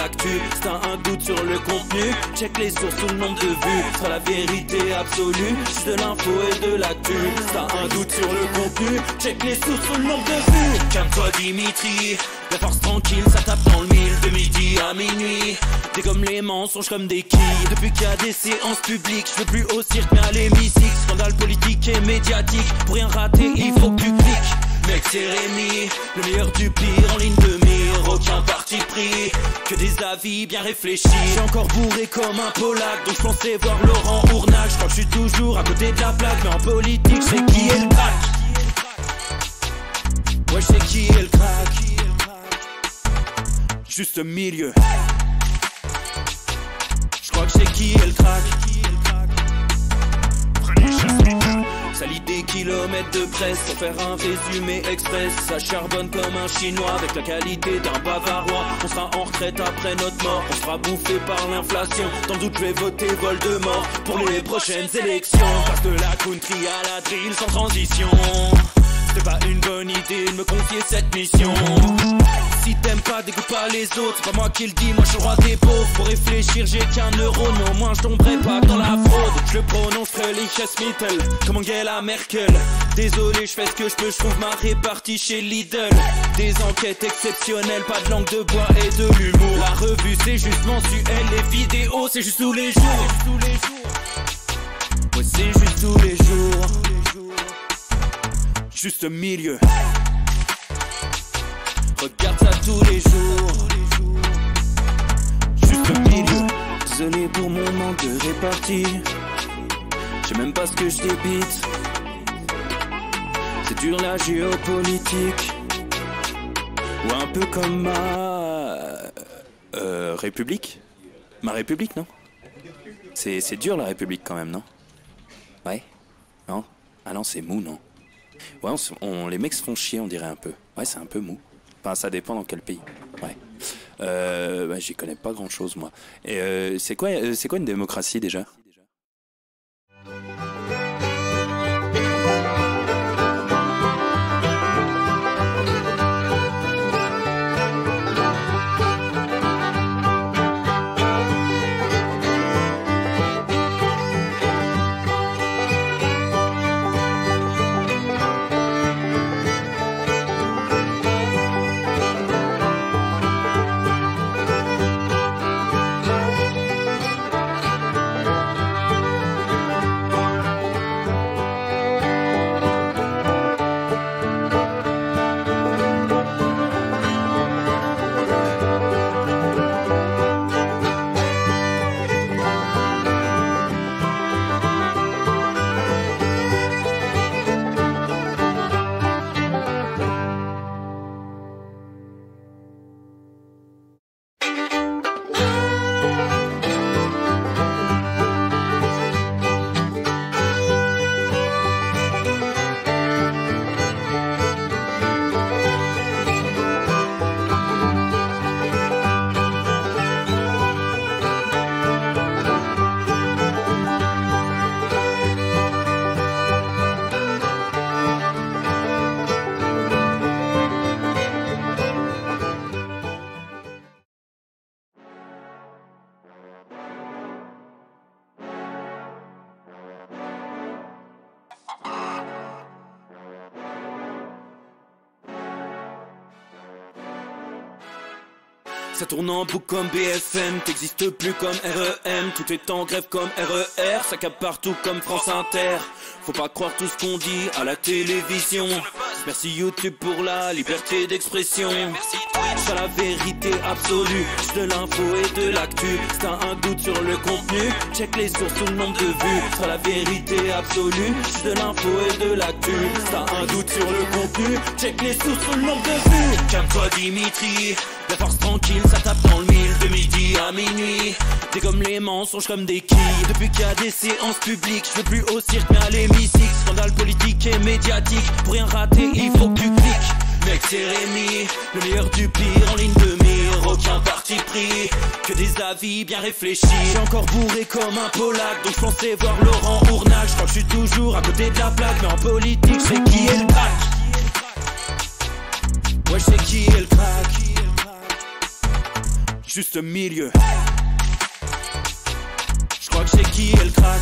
l'actu. Si t'as un doute sur le contenu, check les sources ou le nombre de vues. Sur la vérité absolue, juste de l'info et de l'actu. Si t'as un doute sur le contenu, check les sources ou le nombre de vues. Calme-toi Dimitri, la force tranquille, ça tape dans le mille. De midi à minuit, t'es comme les mensonges comme des quilles. Depuis qu'il y a des séances publiques, je veux plus au cirque mais à l'hémicycle. Scandale politique et médiatique, pour rien rater, il faut que tu cliques. Mec, c'est Rémi, le meilleur du pire en ligne de aucun parti pris Que des avis bien réfléchis J'ai encore bourré comme un polac Donc je pensais voir Laurent Ournac Je crois que je suis toujours à côté de la plaque Mais en politique je qui est le crack Ouais je qui est le crack Juste milieu Je crois que c'est qui est le crack Salit des kilomètres de presse pour faire un résumé express. Ça charbonne comme un chinois avec la qualité d'un bavarois. On sera en retraite après notre mort. On sera bouffé par l'inflation. tant doute, je vais voter vol Voldemort pour les prochaines élections. Parce de la country à la drill sans transition. C'est pas une bonne idée de me confier cette mission si t'aimes pas, dégoûte pas les autres. C'est pas moi qui le dis, moi je suis roi des pauvres. Pour réfléchir, j'ai qu'un euro, non moi moins je tomberai pas dans la fraude. Je le prononcerai Mittel, comme Angela Merkel. Désolé, je fais ce que je peux, je trouve ma répartie chez Lidl. Des enquêtes exceptionnelles, pas de langue de bois et de l'humour. La revue, c'est juste mensuel, les vidéos, c'est juste tous les jours. Ouais, c'est juste tous les jours. Juste milieu. Regarde ça tous les jours. Juste milieu. Désolé pour mon manque de répartie. J'ai même pas ce que je débite. C'est dur la géopolitique. Ou un peu comme ma. Euh, République Ma République, non C'est dur la République quand même, non Ouais Non Ah non, c'est mou, non Ouais, on, les mecs se font chier, on dirait un peu. Ouais, c'est un peu mou ça dépend dans quel pays. Ouais. Euh, bah, j'y connais pas grand chose, moi. Et euh, c'est quoi, euh, c'est quoi une démocratie déjà Ça tourne en boucle comme BFM, t'existes plus comme REM, tout est en grève comme RER, e ça cap partout comme France Inter. Faut pas croire tout ce qu'on dit à la télévision. Merci YouTube pour la liberté d'expression sur la vérité absolue, de l'info et de l'actu. Si t'as un doute sur le contenu, check les sources ou le nombre de vues. sur la vérité absolue, de l'info et de l'actu. Si t'as un doute sur le contenu, check les sources ou le nombre de vues. Calme-toi Dimitri, la force tranquille, ça tape dans le mille de midi à minuit. T'es comme les mensonges comme des quilles. Depuis qu'il y a des séances publiques, je veux plus au cirque mais à l'hémicycle. Scandale politique et médiatique, pour rien rater, il faut que tu cliques. Mec c'est Rémi, le meilleur du pire en ligne de mire Aucun parti pris, que des avis bien réfléchis J'ai encore bourré comme un polac, donc pensais voir Laurent Ournac J'crois que suis toujours à côté de la plaque, mais en politique sais qui est le crack Ouais j'sais qui est le crack Juste milieu crois que c'est qui est le crack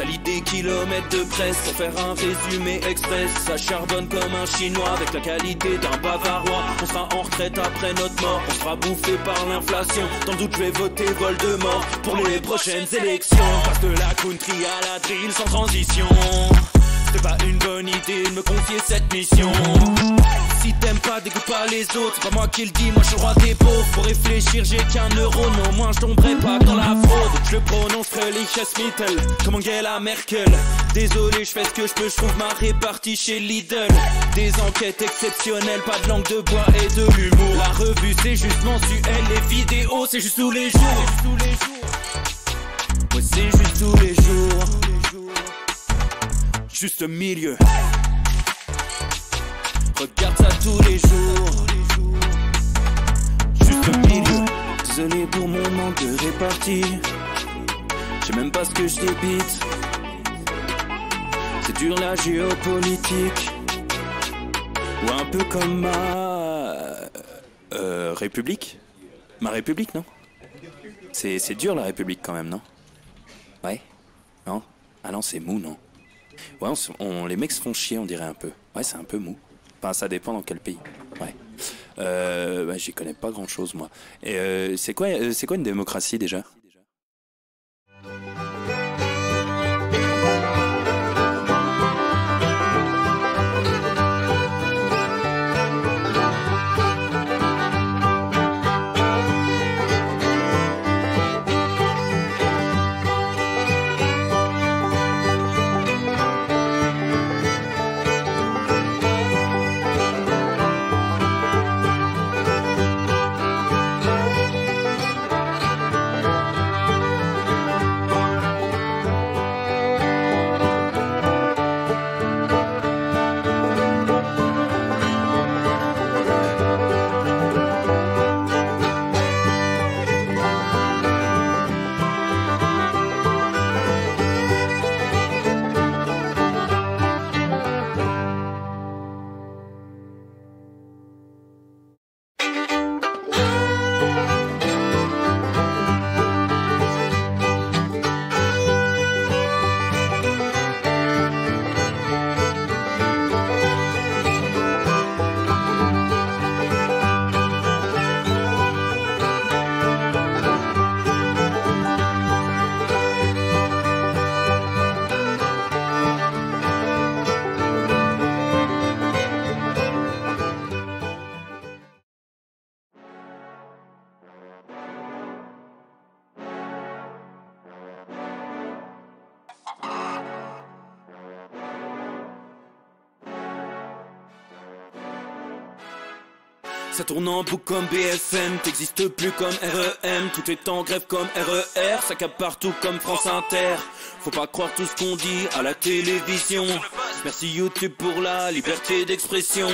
à l'idée kilomètres de presse pour faire un résumé express. Ça charbonne comme un chinois avec la qualité d'un bavarois. On sera en retraite après notre mort, on sera bouffé par l'inflation. Tant doute je vais voter Voldemort pour les prochaines élections. Passe de la country à la drill sans transition. C'est pas une bonne idée de me confier cette mission si t'aimes pas, dégoûte pas les autres. C'est pas moi qui le dis, moi je suis roi des pauvres Faut réfléchir, j'ai qu'un euro, non moins je tomberai pas dans la fraude. Je prononce prononcerai Mittel comme Angela Merkel. Désolé, je fais ce que je peux, je trouve ma répartie chez Lidl. Des enquêtes exceptionnelles, pas de langue de bois et de l'humour. La revue, c'est juste mensuel, les vidéos, c'est juste tous les jours. Ouais, c'est juste tous les jours. Juste milieu ça tous les jours. Juste au milieu, désolé pour mon manque de répartie. J'ai même pas ce que je débite. C'est dur la géopolitique. Ou un peu comme ma. Euh, République Ma République, non C'est dur la République quand même, non Ouais Non Ah non, c'est mou, non Ouais, on, les mecs se font chier, on dirait un peu. Ouais, c'est un peu mou. Enfin, ça dépend dans quel pays. Ouais. Euh, J'y connais pas grand chose, moi. Et euh, c'est quoi, euh, c'est quoi une démocratie déjà Ça tourne en boucle comme BFM, t'existes plus comme REM, tout est en grève comme RER, e ça cap partout comme France Inter. Faut pas croire tout ce qu'on dit à la télévision. Merci YouTube pour la liberté d'expression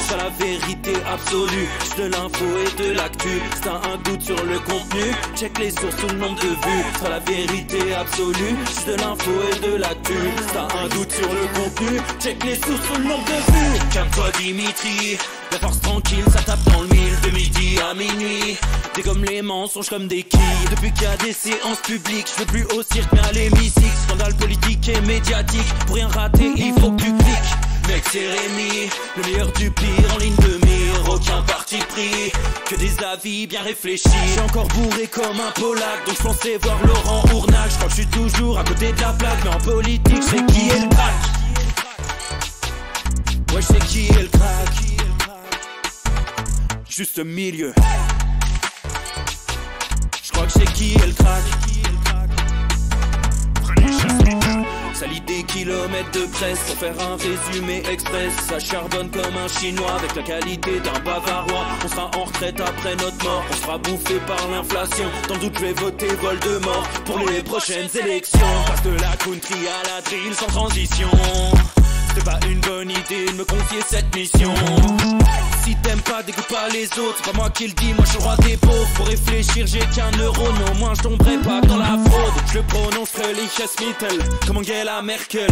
sur la vérité absolue. de l'info et de l'actu, si un doute sur le contenu, check les sources sous le nombre de vues. Sur la vérité absolue, de l'info et de l'actu, si un doute sur le contenu, check les sources sous le nombre de vues. Calme-toi Dimitri, la force tranquille, ça tape dans le mille de midi à minuit. t'es comme les mensonges comme des quilles. Depuis qu'il y a des séances publiques, je veux plus au cirque mais à l'hémicycle Scandale politique et médiatique, pour rien rater, il faut que tu cliques. Mec c'est Rémi, le meilleur du pire en ligne de mire Aucun parti pris, que des avis bien réfléchis J'ai encore bourré comme un polac, donc je voir Laurent Ournac Je crois que je suis toujours à côté de la plaque, mais en politique je qui est le crack Ouais j'sais qui est le crack Juste milieu Je crois que c'est qui est le crack Salit des kilomètres de presse pour faire un résumé express. Ça charbonne comme un chinois avec la qualité d'un bavarois. On sera en retraite après notre mort. On sera bouffé par l'inflation. Dans le doute, je vais voter vol Voldemort pour les prochaines élections. Passe de la country à la drill sans transition. C'était pas une bonne idée de me confier cette mission si t'aimes pas, dégoûte pas les autres. C'est pas moi qui le moi je suis roi des pauvres. Faut réfléchir, j'ai qu'un euro, au moins je tomberai pas dans la fraude. Je le prononcerai Mittel comme Angela Merkel.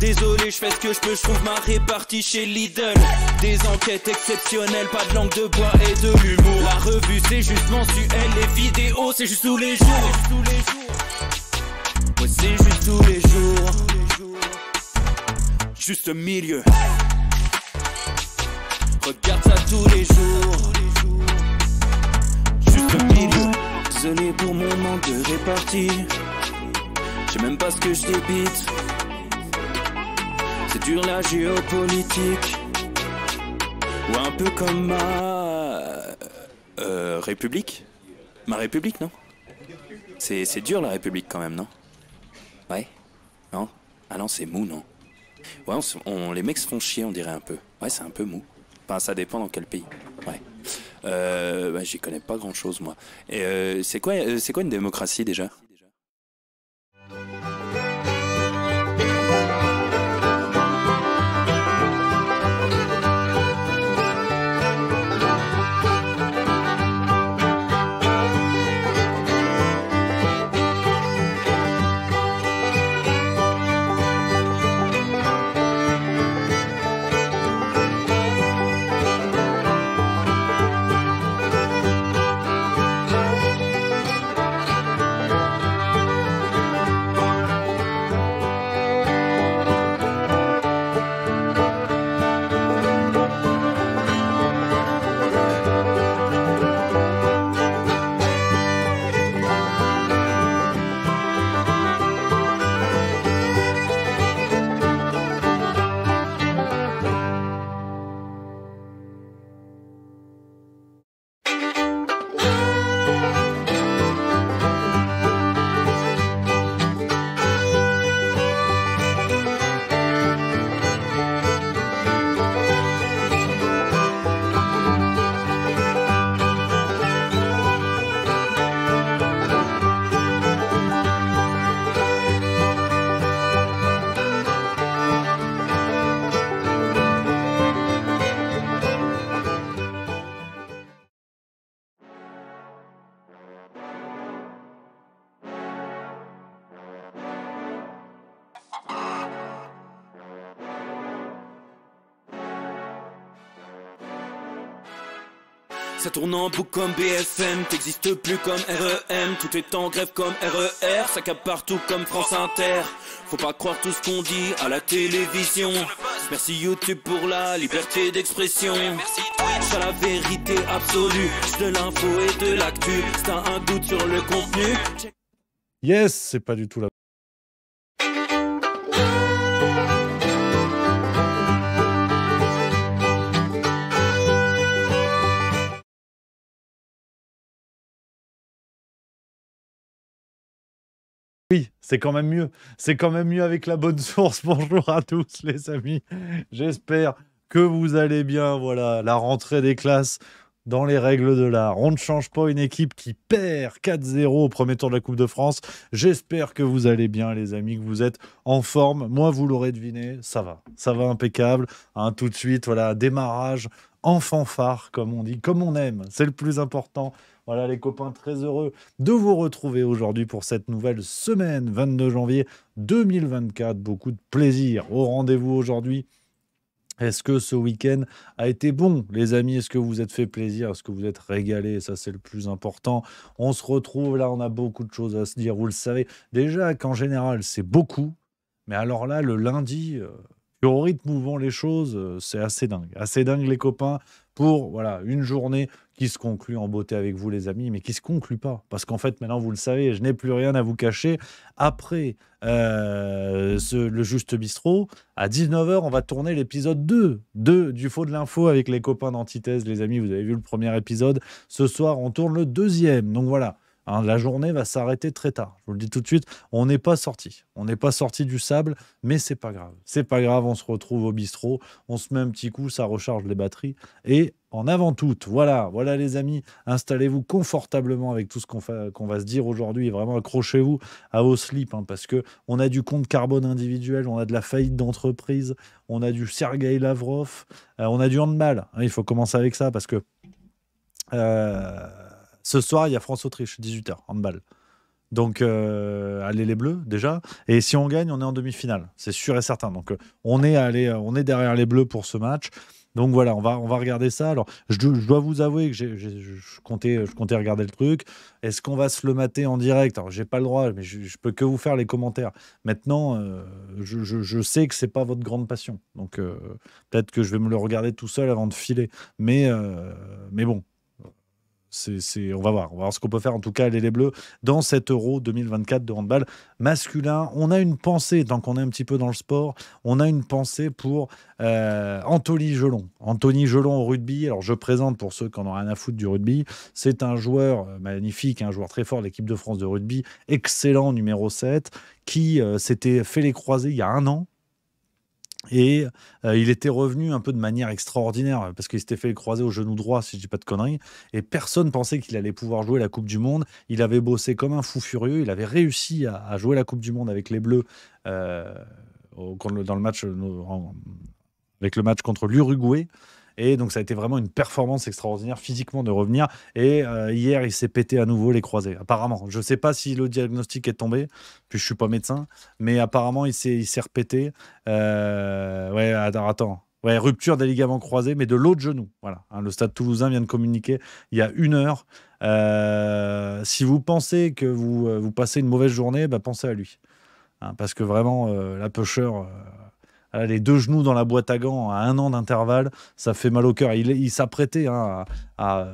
Désolé, je fais ce que je peux, je trouve ma répartie chez Lidl. Des enquêtes exceptionnelles, pas de langue de bois et de l'humour. La revue, c'est juste mensuel, les vidéos, c'est juste tous les jours. Ouais, c'est juste tous les jours. Juste milieu tous les jours. Juste un milieu, désolé pour mon manque de répartie. J'ai même pas ce que je débite. C'est dur la géopolitique. Ou un peu comme ma. Euh, république Ma République, non C'est dur la République quand même, non Ouais Non Ah non, c'est mou, non Ouais, on, les mecs se font chier, on dirait un peu. Ouais, c'est un peu mou ça dépend dans quel pays. Ouais. Euh, J'y connais pas grand chose, moi. Et euh, c'est quoi, euh, c'est quoi une démocratie déjà Ça tourne en boucle comme BFM, t'existes plus comme REM, tout est en grève comme RER, e ça cap partout comme France Inter. Faut pas croire tout ce qu'on dit à la télévision. Merci YouTube pour la liberté d'expression. T'as la vérité absolue, de l'info et de l'actu, c'est un doute sur le contenu. Yes, c'est pas du tout la Oui, c'est quand même mieux. C'est quand même mieux avec la bonne source. Bonjour à tous les amis. J'espère que vous allez bien. Voilà, la rentrée des classes dans les règles de l'art. On ne change pas une équipe qui perd 4-0 au premier tour de la Coupe de France. J'espère que vous allez bien, les amis, que vous êtes en forme. Moi, vous l'aurez deviné, ça va. Ça va impeccable. Hein, tout de suite, voilà, démarrage en fanfare, comme on dit, comme on aime. C'est le plus important. Voilà les copains, très heureux de vous retrouver aujourd'hui pour cette nouvelle semaine 22 janvier 2024. Beaucoup de plaisir au rendez-vous aujourd'hui. Est-ce que ce week-end a été bon, les amis Est-ce que vous êtes fait plaisir Est-ce que vous êtes régalé Ça, c'est le plus important. On se retrouve là, on a beaucoup de choses à se dire, vous le savez. Déjà qu'en général, c'est beaucoup. Mais alors là, le lundi, euh, au rythme mouvant les choses, euh, c'est assez dingue. Assez dingue, les copains, pour voilà, une journée qui se conclut en beauté avec vous, les amis, mais qui se conclut pas. Parce qu'en fait, maintenant, vous le savez, je n'ai plus rien à vous cacher. Après euh, ce, le Juste Bistrot, à 19h, on va tourner l'épisode 2, 2 du Faux de l'Info avec les copains d'Antithèse, les amis. Vous avez vu le premier épisode. Ce soir, on tourne le deuxième. Donc voilà. Hein, la journée va s'arrêter très tard. Je vous le dis tout de suite, on n'est pas sorti. On n'est pas sorti du sable, mais c'est pas grave. C'est pas grave, on se retrouve au bistrot, on se met un petit coup, ça recharge les batteries et en avant-toute. Voilà, voilà les amis, installez-vous confortablement avec tout ce qu'on va se dire aujourd'hui. Vraiment, accrochez-vous à vos slips, hein, parce que on a du compte carbone individuel, on a de la faillite d'entreprise, on a du Sergei Lavrov, euh, on a du handball. Hein, il faut commencer avec ça, parce que euh, ce soir, il y a France-Autriche, 18h, handball. Donc, euh, allez les bleus déjà. Et si on gagne, on est en demi-finale. C'est sûr et certain. Donc, on, est on est derrière les bleus pour ce match. Donc voilà, on va, on va regarder ça. Alors, je, dois vous avouer que je, comptais, je comptais regarder le truc. Est-ce qu'on va se le mater en direct Alors, j'ai pas le droit, mais je, peux que vous faire les commentaires. Maintenant, euh, je, sais que c'est pas votre grande passion. Donc, euh, peut-être que je vais me le regarder tout seul avant de filer. Mais, euh, mais bon, on va voir. voir ce qu'on peut faire, en tout cas, les Bleus, dans cet Euro 2024 de handball masculin. On a une pensée, tant qu'on est un petit peu dans le sport, on a une pensée pour euh, Anthony Gelon. Anthony Gelon au rugby, alors je présente pour ceux qui en ont rien à foutre du rugby, c'est un joueur euh, magnifique, un joueur très fort de l'équipe de France de rugby, excellent numéro 7, qui euh, s'était fait les croisés il y a un an, et euh, il était revenu un peu de manière extraordinaire parce qu'il s'était fait croiser au genou droit, si je dis pas de conneries. Et personne pensait qu'il allait pouvoir jouer la Coupe du Monde. Il avait bossé comme un fou furieux. Il avait réussi à, jouer la Coupe du Monde avec les Bleus euh, dans le match, euh, avec le match contre l'Uruguay. Et donc, ça a été vraiment une performance extraordinaire physiquement de revenir. Et euh, hier, il s'est pété à nouveau les croisés, apparemment. Je ne sais pas si le diagnostic est tombé, puis je ne suis pas médecin, mais apparemment, il s'est repété. Euh, ouais, attends, Ouais, rupture des ligaments croisés, mais de l'autre genou. Voilà. Hein, le stade toulousain vient de communiquer il y a une heure. Euh, si vous pensez que vous, vous passez une mauvaise journée, bah, pensez à lui. Hein, parce que vraiment, la pocheur les deux genoux dans la boîte à gants à un an d'intervalle, ça fait mal au cœur. Il, il s'apprêtait hein, à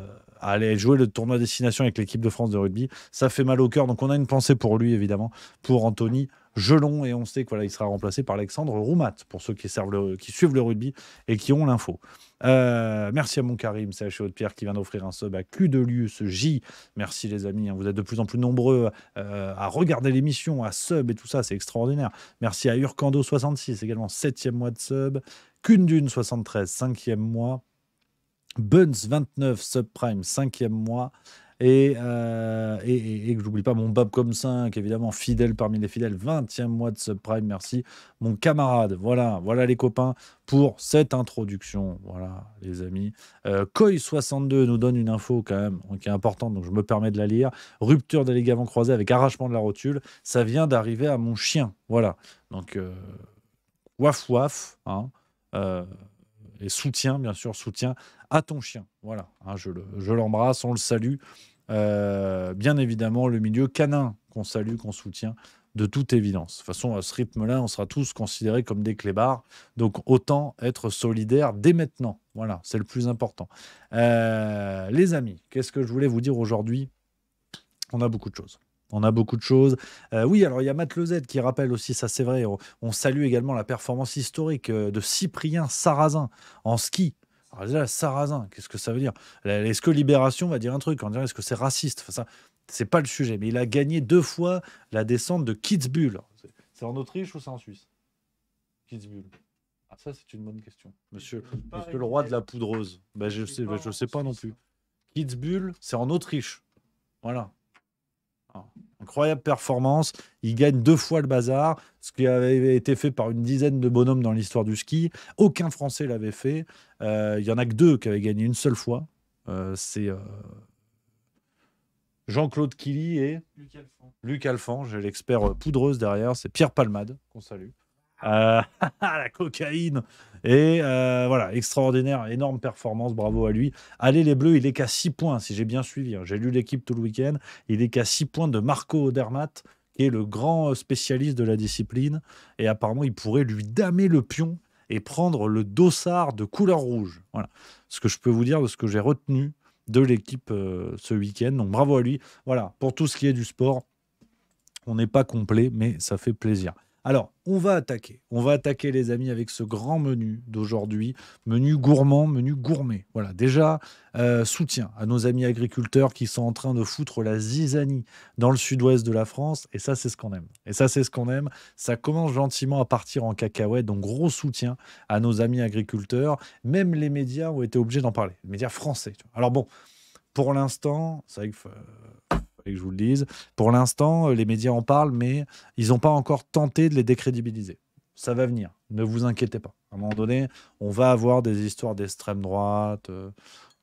aller jouer le tournoi destination avec l'équipe de France de rugby. Ça fait mal au cœur. Donc on a une pensée pour lui, évidemment, pour Anthony Gelon. Et on sait qu'il sera remplacé par Alexandre Roumat, pour ceux qui, servent qui suivent le rugby et qui ont l'info. Euh, merci à mon Karim, chez haute Pierre qui vient d'offrir un sub à Q de Lius, J. Merci les amis, hein. vous êtes de plus en plus nombreux euh, à regarder l'émission, à sub et tout ça, c'est extraordinaire. Merci à Urkando66, également septième mois de sub. Kundune73, 5e mois. Buns29, Subprime, 5 mois. Euh, et, et, et, j'oublie pas mon comme 5, évidemment, fidèle parmi les fidèles, 20e mois de subprime, merci. Mon camarade, voilà, voilà les copains pour cette introduction. Voilà, les amis. Euh, 62 nous donne une info quand même qui est importante, donc je me permets de la lire. Rupture des ligaments croisés avec arrachement de la rotule, ça vient d'arriver à mon chien. Voilà, donc euh, waf waf, hein, euh, et soutien, bien sûr, soutien à ton chien. Voilà, hein, je, l'embrasse, on le salue. Euh, bien évidemment, le milieu canin qu'on salue, qu'on soutient, de toute évidence. De toute façon, à ce rythme-là, on sera tous considérés comme des clébards. Donc, autant être solidaires dès maintenant. Voilà, c'est le plus important. Euh, les amis, qu'est-ce que je voulais vous dire aujourd'hui On a beaucoup de choses. On a beaucoup de choses. Euh, oui, alors il y a Matt Lezette qui rappelle aussi, ça c'est vrai, on, on, salue également la performance historique de Cyprien Sarrazin en ski sarrasin, qu'est-ce que ça veut dire Est-ce que Libération va dire un truc en disant est-ce que c'est raciste Ça, c'est pas le sujet. Mais il a gagné deux fois la descente de Kitzbühel. C'est en Autriche ou c'est en Suisse Kitzbühel. Ah, ça, c'est une bonne question. Monsieur, est que le roi de la poudreuse ben, Je sais, bah, je sais pas non plus. Kitzbühel, c'est en Autriche. Voilà. Ah, incroyable performance. Il gagne deux fois le bazar, ce qui avait été fait par une dizaine de bonhommes dans l'histoire du ski. Aucun Français l'avait fait. Euh, il y en a que deux qui avaient gagné une seule fois. Euh, c'est euh, Jean-Claude Killy et Luc Alphand. Luc j'ai l'expert poudreuse derrière. C'est Pierre Palmade qu'on salue. Euh, la cocaïne. Et euh, voilà, extraordinaire, énorme performance, bravo à lui. Allez les Bleus, il est qu'à 6 points, si j'ai bien suivi. Hein. J'ai lu l'équipe tout le week-end. Il est qu'à 6 points de Marco Odermatt, qui est le grand euh, spécialiste de la discipline. Et apparemment, il pourrait lui damer le pion et prendre le dossard de couleur rouge. Voilà ce que je peux vous dire de ce que j'ai retenu de l'équipe ce week-end. Donc bravo à lui. Voilà, pour tout ce qui est du sport, on n'est pas complet, mais ça fait plaisir. Alors, on va attaquer. On va attaquer, les amis, avec ce grand menu d'aujourd'hui. Menu gourmand, menu gourmet. Voilà, déjà, euh, soutien à nos amis agriculteurs qui sont en train de foutre la zizanie dans le sud-ouest de la France. Et ça, c'est ce qu'on aime. Et ça, c'est ce qu'on aime. Ça commence gentiment à partir en cacahuète. Donc, gros soutien à nos amis agriculteurs. Même les médias ont été obligés d'en parler. Les médias français. Alors, bon, pour l'instant, c'est vrai que euh, que je vous le dise. Pour l'instant, euh, les médias en parlent, mais ils n'ont pas encore tenté de les décrédibiliser. Ça va venir, ne vous inquiétez pas. À un moment donné, on va avoir des histoires d'extrême droite, euh,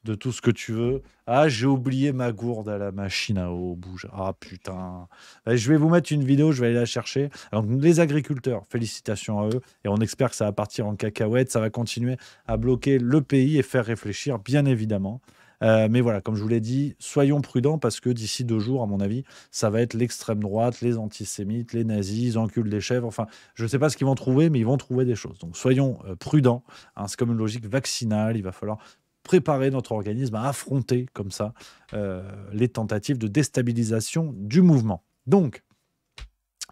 de tout ce que tu veux. Ah, j'ai oublié ma gourde à la machine à eau, bouge. Ah putain. Je vais vous mettre une vidéo, je vais aller la chercher. Donc, les agriculteurs, félicitations à eux. Et on espère que ça va partir en cacahuète, ça va continuer à bloquer le pays et faire réfléchir, bien évidemment. Euh, mais voilà, comme je vous l'ai dit, soyons prudents parce que d'ici deux jours, à mon avis, ça va être l'extrême droite, les antisémites, les nazis, ils enculent des chèvres. Enfin, je ne sais pas ce qu'ils vont trouver, mais ils vont trouver des choses. Donc soyons euh, prudents. Hein. c'est comme une logique vaccinale. Il va falloir préparer notre organisme à affronter comme ça euh, les tentatives de déstabilisation du mouvement. Donc,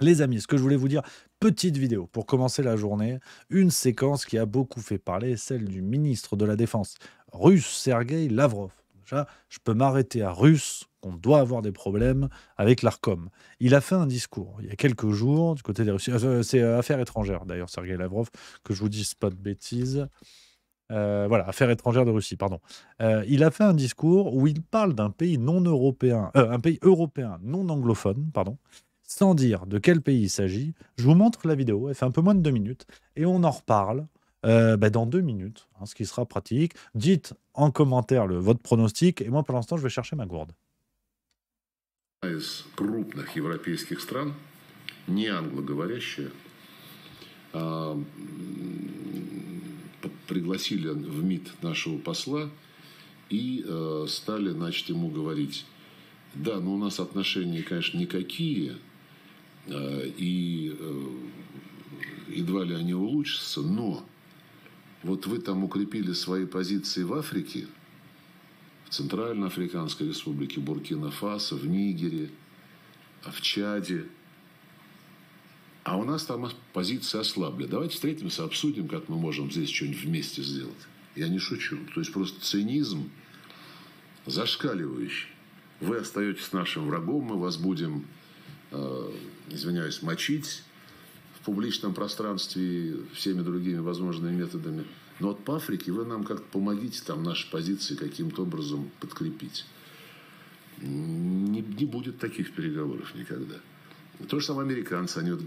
les amis, ce que je voulais vous dire, petite vidéo pour commencer la journée, une séquence qui a beaucoup fait parler, celle du ministre de la Défense russe Sergei Lavrov je peux m'arrêter à Russe, qu'on doit avoir des problèmes avec l'ARCOM. Il a fait un discours il y a quelques jours du côté des Russes. Euh, euh, c'est euh, Affaires étrangères, d'ailleurs, Sergei Lavrov, que je vous dise pas de bêtises. voilà, Affaires étrangère de Russie, pardon. il a fait un discours où il parle d'un pays non européen, un pays européen non anglophone, pardon, sans dire de quel pays il s'agit. Je vous montre la vidéo, elle fait un peu moins de deux minutes, et on en reparle. euh, bah dans deux minutes, hein, ce qui sera pratique. Dites en commentaire le, votre pronostic, et moi pour l'instant je vais chercher ma gourde. из крупных европейских стран, не англоговорящие а, пригласили в МИД нашего посла и а, стали, значит, ему говорить, да, но у нас отношения, конечно, никакие, а, и э, едва ли они улучшатся, но вот вы там укрепили свои позиции в Африке, в Центральноафриканской республике, Буркина-Фасо, в Нигере, а в Чаде, а у нас там позиции ослабли. Давайте встретимся, обсудим, как мы можем здесь что-нибудь вместе сделать. Я не шучу. То есть просто цинизм зашкаливающий. Вы остаетесь нашим врагом, мы вас будем, э, извиняюсь, мочить, в публичном пространстве и всеми другими возможными методами. Но вот по Африке вы нам как-то помогите там наши позиции каким-то образом подкрепить. Не, не будет таких переговоров никогда. То же самое американцы, они вот,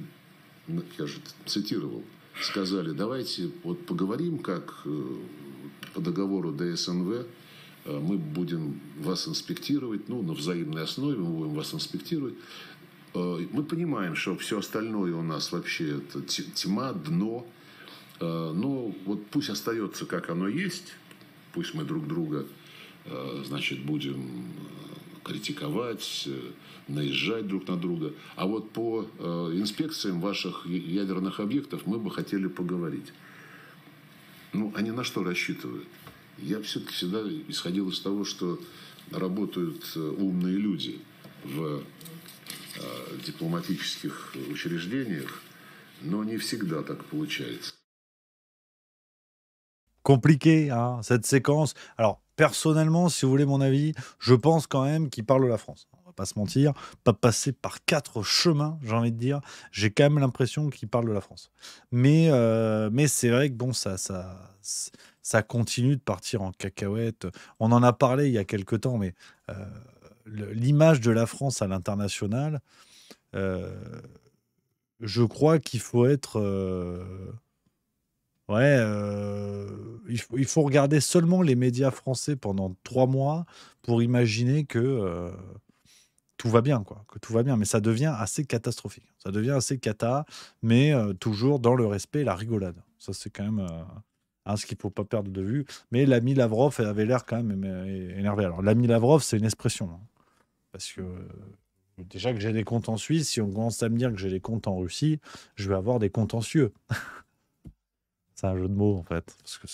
ну, я же цитировал, сказали, давайте вот поговорим, как э, по договору ДСНВ э, мы будем вас инспектировать, ну, на взаимной основе мы будем вас инспектировать. Э, мы понимаем, что все остальное у нас вообще это тьма, дно. Э, но вот пусть остается, как оно есть. Пусть мы друг друга, э, значит, будем критиковать, наезжать друг на друга. А вот по инспекциям ваших ядерных объектов мы бы хотели поговорить. Ну, они на что рассчитывают? Я все-таки всегда исходил из того, что работают умные люди в diplomatiques э, Compliqué, hein, cette séquence. Alors, personnellement, si vous voulez mon avis, je pense quand même qu'il parle de la France. On va pas se mentir, pas passer par quatre chemins, j'ai envie de dire. J'ai quand même l'impression qu'il parle de la France. Mais, euh, mais c'est vrai que bon, ça, ça, ça continue de partir en cacahuète. On en a parlé il y a quelques temps, mais euh, l'image de la France à l'international, euh, je crois qu'il faut être. Euh, ouais, euh, il, faut, regarder seulement les médias français pendant trois mois pour imaginer que tout va bien, quoi, que tout va bien. Mais ça devient assez catastrophique. Ça devient assez cata, mais toujours dans le respect et la rigolade. Ça, c'est quand même. ce qu'il ne faut pas perdre de vue. Mais l'ami Lavrov avait l'air quand même énervé. Alors, l'ami Lavrov, c'est une expression. Hein. Parce que euh, déjà que j'ai des comptes en Suisse, si on commence à me dire que j'ai des comptes en Russie, je vais avoir des contentieux. c'est un jeu de mots en fait, parce que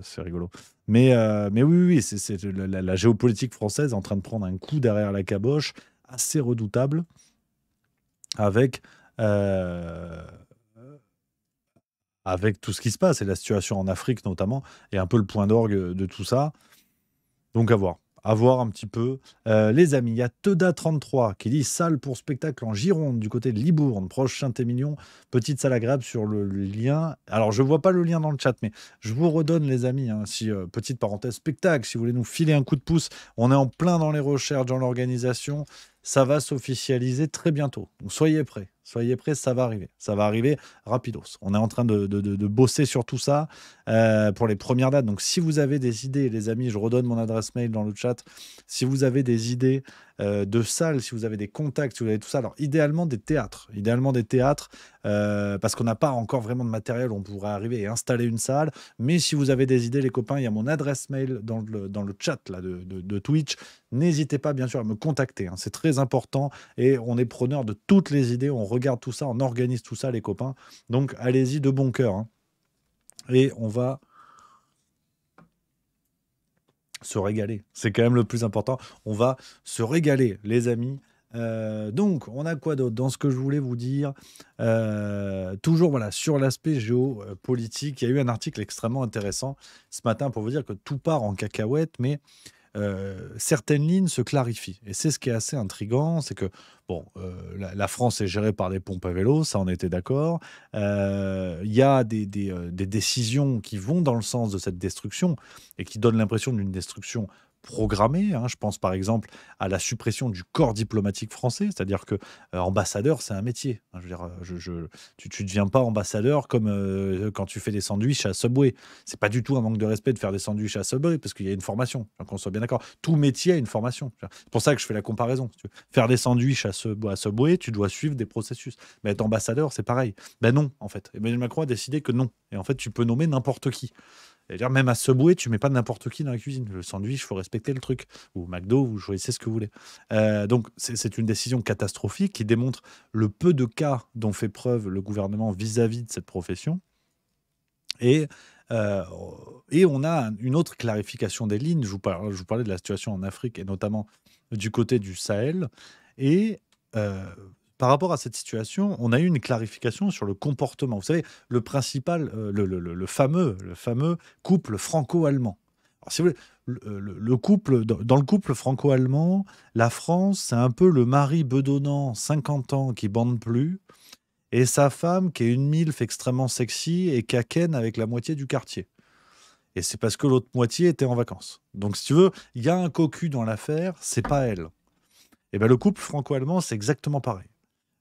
c'est rigolo. Mais, euh, mais oui, oui, c'est la, la, géopolitique française est en train de prendre un coup derrière la caboche assez redoutable avec, euh, avec tout ce qui se passe et la situation en Afrique notamment, et un peu le point d'orgue de tout ça. Donc à voir à voir un petit peu. Euh, les amis, il y a Teda33 qui dit salle pour spectacle en Gironde du côté de Libourne, proche Saint-Émilion. Petite salle agréable sur le lien. Alors, je vois pas le lien dans le chat, mais je vous redonne, les amis, hein, si, euh, petite parenthèse, spectacle, si vous voulez nous filer un coup de pouce, on est en plein dans les recherches, dans l'organisation. Ça va s'officialiser très bientôt. Donc, soyez prêts. Soyez prêts, ça va arriver. Ça va arriver rapidos. On est en train de, bosser sur tout ça euh, pour les premières dates. Donc, si vous avez des idées, les amis, je redonne mon adresse mail dans le chat. Si vous avez des idées euh, de salles, si vous avez des contacts, si vous avez tout ça. Alors, idéalement, des théâtres. Idéalement, des théâtres, euh, parce qu'on n'a pas encore vraiment de matériel on pourrait arriver et installer une salle. Mais si vous avez des idées, les copains, il y a mon adresse mail dans le, dans le chat là, de, Twitch. N'hésitez pas, bien sûr, à me contacter. Hein. C'est très important et on est preneur de toutes les idées. On regarde tout ça, on organise tout ça, les copains. Donc, allez-y de bon cœur. Hein. Et on va se régaler. C'est quand même le plus important. On va se régaler, les amis. Euh, donc, on a quoi d'autre dans ce que je voulais vous dire euh, Toujours voilà sur l'aspect géopolitique, il y a eu un article extrêmement intéressant ce matin pour vous dire que tout part en cacahuète, mais euh, certaines lignes se clarifient. Et c'est ce qui est assez intrigant, c'est que bon, euh, la, France est gérée par des pompes à vélo, ça on était d'accord. Euh, il y a des, décisions qui vont dans le sens de cette destruction et qui donnent l'impression d'une destruction Programmé, hein. Je pense par exemple à la suppression du corps diplomatique français, c'est-à-dire que euh, ambassadeur, c'est un métier. Hein. Je dire, euh, tu ne deviens pas ambassadeur comme euh, quand tu fais des sandwichs à Subway. C'est pas du tout un manque de respect de faire des sandwichs à Subway parce qu'il y a une formation. Qu'on soit bien d'accord, tout métier a une formation. C'est pour ça que je fais la comparaison. faire des sandwichs à, à Subway, tu dois suivre des processus. Mais être ambassadeur, c'est pareil. Ben non, en fait. Emmanuel Macron a décidé que non. Et en fait, tu peux nommer n'importe qui. C'est-à-dire, même à Subway, tu mets pas n'importe qui dans la cuisine. Le sandwich, il faut respecter le truc. Ou McDo, vous choisissez ce que vous voulez. Euh, donc, c'est une décision catastrophique qui démontre le peu de cas dont fait preuve le gouvernement vis-à-vis de cette profession. Et, euh, et on a une autre clarification des lignes. Je vous, parlais, je vous parlais de la situation en Afrique et notamment du côté du Sahel. Et euh, par rapport à cette situation, on a eu une clarification sur le comportement. Vous savez, le principal, euh, le, fameux, le fameux couple franco-allemand. Euh, le, couple, dans le couple franco-allemand, la France, c'est un peu le mari bedonnant, 50 ans, qui bande plus, et sa femme qui est une milf extrêmement sexy et qui avec la moitié du quartier. Et c'est parce que l'autre moitié était en vacances. Donc, si tu veux, il y a un cocu dans l'affaire, c'est pas elle. Et eh ben, le couple franco-allemand, c'est exactement pareil.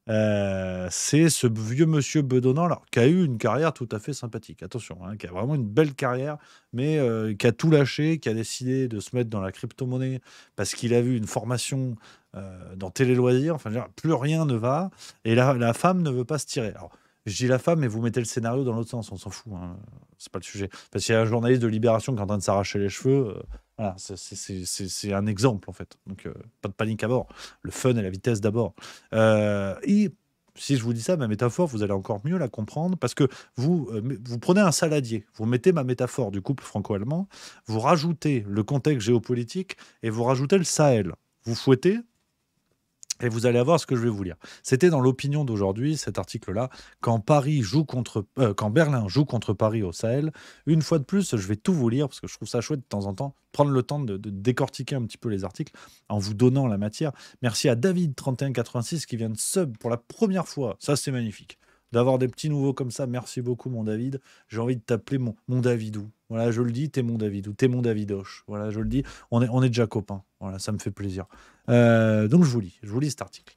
Euh, c'est ce vieux monsieur bedonnant alors, qui a eu une carrière tout à fait sympathique, attention, hein, qui a vraiment une belle carrière, mais euh, qui a tout lâché, qui a décidé de se mettre dans la crypto-monnaie parce qu'il a vu une formation euh, dans Télé Loisirs, enfin, plus rien ne va, et là, la femme ne veut pas se tirer. Alors, je dis la femme, mais vous mettez le scénario dans l'autre sens, on s'en fout. Hein. C'est pas le sujet. Parce qu'il y a un journaliste de Libération qui est en train de s'arracher les cheveux. Euh, voilà, c'est un exemple, en fait. Donc, euh, pas de panique à bord. Le fun et la vitesse d'abord. Euh, et si je vous dis ça, ma métaphore, vous allez encore mieux la comprendre parce que vous, vous prenez un saladier, vous mettez ma métaphore du couple franco-allemand, vous rajoutez le contexte géopolitique et vous rajoutez le Sahel. Vous fouettez, et vous allez avoir ce que je vais vous lire. C'était dans l'opinion d'aujourd'hui, cet article-là. Quand, Paris joue contre, euh, quand Berlin joue contre Paris au Sahel, une fois de plus, je vais tout vous lire parce que je trouve ça chouette de temps en temps, prendre le temps de, décortiquer un petit peu les articles en vous donnant la matière. Merci à David3186 qui vient de sub pour la première fois. Ça, c'est magnifique. D'avoir des petits nouveaux comme ça, merci beaucoup, mon David. J'ai envie de t'appeler mon, mon Davidou. Voilà, je le dis, t'es mon David ou t'es mon David Voilà, je le dis, on est, on est déjà copains. Voilà, ça me fait plaisir. Euh, donc je vous lis, je vous lis cet article.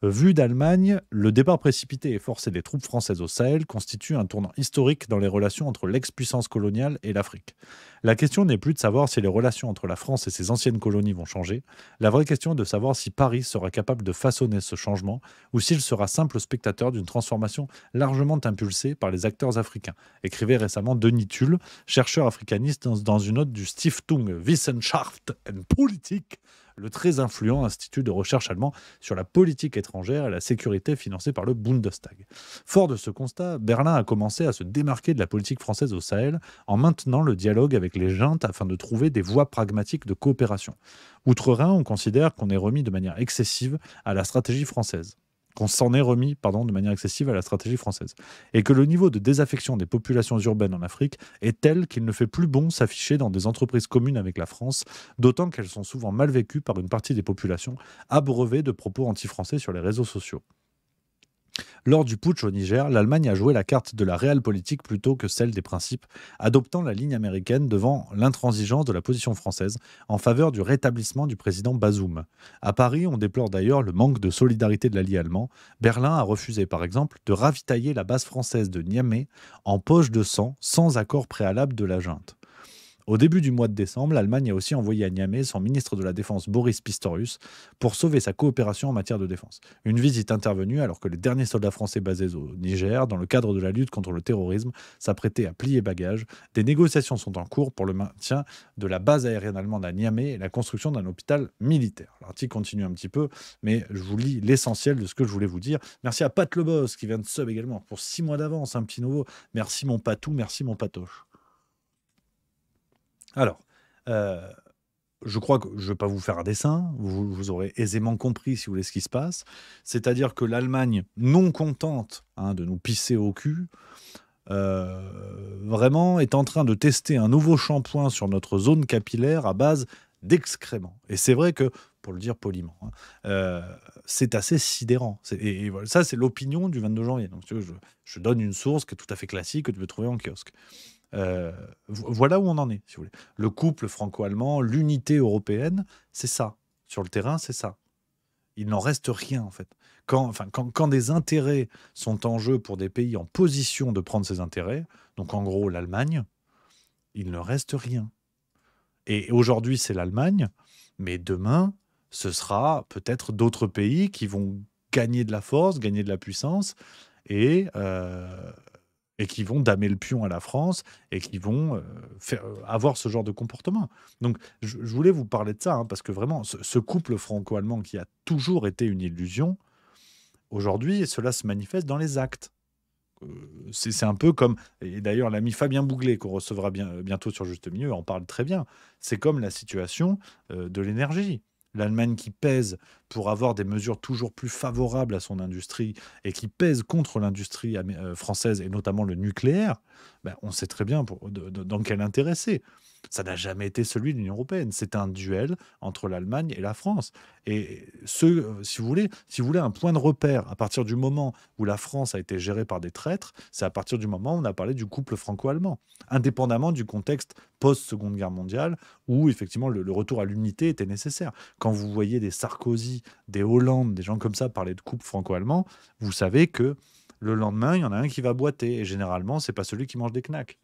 Vu d'Allemagne, le départ précipité et forcé des troupes françaises au Sahel constitue un tournant historique dans les relations entre l'ex-puissance coloniale et l'Afrique. La question n'est plus de savoir si les relations entre la France et ses anciennes colonies vont changer, la vraie question est de savoir si Paris sera capable de façonner ce changement ou s'il sera simple spectateur d'une transformation largement impulsée par les acteurs africains, écrivait récemment Denis Tulle, chercheur africaniste dans une note du Stiftung Wissenschaft und Politik le très influent institut de recherche allemand sur la politique étrangère et la sécurité financé par le Bundestag. Fort de ce constat, Berlin a commencé à se démarquer de la politique française au Sahel en maintenant le dialogue avec les juntes afin de trouver des voies pragmatiques de coopération. Outre-Rhin, on considère qu'on est remis de manière excessive à la stratégie française qu'on s'en est remis de manière excessive à la stratégie française, et que le niveau de désaffection des populations urbaines en Afrique est tel qu'il ne fait plus bon s'afficher dans des entreprises communes avec la France, d'autant qu'elles sont souvent mal vécues par une partie des populations abreuvées de propos anti-français sur les réseaux sociaux. Lors du putsch au Niger, l'Allemagne a joué la carte de la réelle politique plutôt que celle des principes, adoptant la ligne américaine devant l'intransigeance de la position française en faveur du rétablissement du président Bazoum. À Paris, on déplore d'ailleurs le manque de solidarité de l'allié allemand. Berlin a refusé, par exemple, de ravitailler la base française de Niamey en poche de sang sans accord préalable de la junte. Au début du mois de décembre, l'Allemagne a aussi envoyé à Niamey son ministre de la Défense Boris Pistorius pour sauver sa coopération en matière de défense. Une visite intervenue alors que les derniers soldats français basés au Niger, dans le cadre de la lutte contre le terrorisme, s'apprêtaient à plier bagages. Des négociations sont en cours pour le maintien de la base aérienne allemande à Niamey et la construction d'un hôpital militaire. L'article continue un petit peu, mais je vous lis l'essentiel de ce que je voulais vous dire. Merci à Pat Lebos qui vient de sub également pour six mois d'avance, un petit nouveau. Merci mon patou, merci mon patoche. Alors, euh, je crois que je ne vais pas vous faire un dessin, vous, aurez aisément compris si vous voulez ce qui se passe. C'est-à-dire que l'Allemagne, non contente hein, de nous pisser au cul, euh, vraiment est en train de tester un nouveau shampoing sur notre zone capillaire à base d'excréments. Et c'est vrai que, pour le dire poliment, hein, euh, c'est assez sidérant. Et, voilà, ça, c'est l'opinion du 22 janvier. Donc, je, je donne une source qui est tout à fait classique que tu peux trouver en kiosque. Euh, voilà où on en est, si vous voulez. Le couple franco-allemand, l'unité européenne, c'est ça. Sur le terrain, c'est ça. Il n'en reste rien, en fait. Quand, des intérêts sont en jeu pour des pays en position de prendre ces intérêts, donc en gros l'Allemagne, il ne reste rien. Et aujourd'hui, c'est l'Allemagne, mais demain, ce sera peut-être d'autres pays qui vont gagner de la force, gagner de la puissance, et, euh, et qui vont damer le pion à la France et qui vont euh, euh, avoir ce genre de comportement. Donc, je, voulais vous parler de ça hein, parce que vraiment, ce, couple franco-allemand qui a toujours été une illusion, aujourd'hui, cela se manifeste dans les actes. Euh, c'est un peu comme, et d'ailleurs l'ami Fabien Bouglé qu'on recevra bientôt sur Juste Mieux, en parle très bien, c'est comme la situation de l'énergie l'Allemagne qui pèse pour avoir des mesures toujours plus favorables à son industrie et qui pèse contre l'industrie euh, française et notamment le nucléaire, ben on sait très bien dans quel intérêt ça n'a jamais été celui de l'Union européenne. C'est un duel entre l'Allemagne et la France. Et ce, euh, si vous voulez, si vous voulez un point de repère à partir du moment où la France a été gérée par des traîtres, c'est à partir du moment où on a parlé du couple franco-allemand, indépendamment du contexte post-Seconde Guerre mondiale où effectivement le, retour à l'unité était nécessaire. Quand vous voyez des Sarkozy, des Hollande, des gens comme ça parler de couple franco-allemand, vous savez que le lendemain, il y en a un qui va boiter. Et généralement, ce n'est pas celui qui mange des knacks.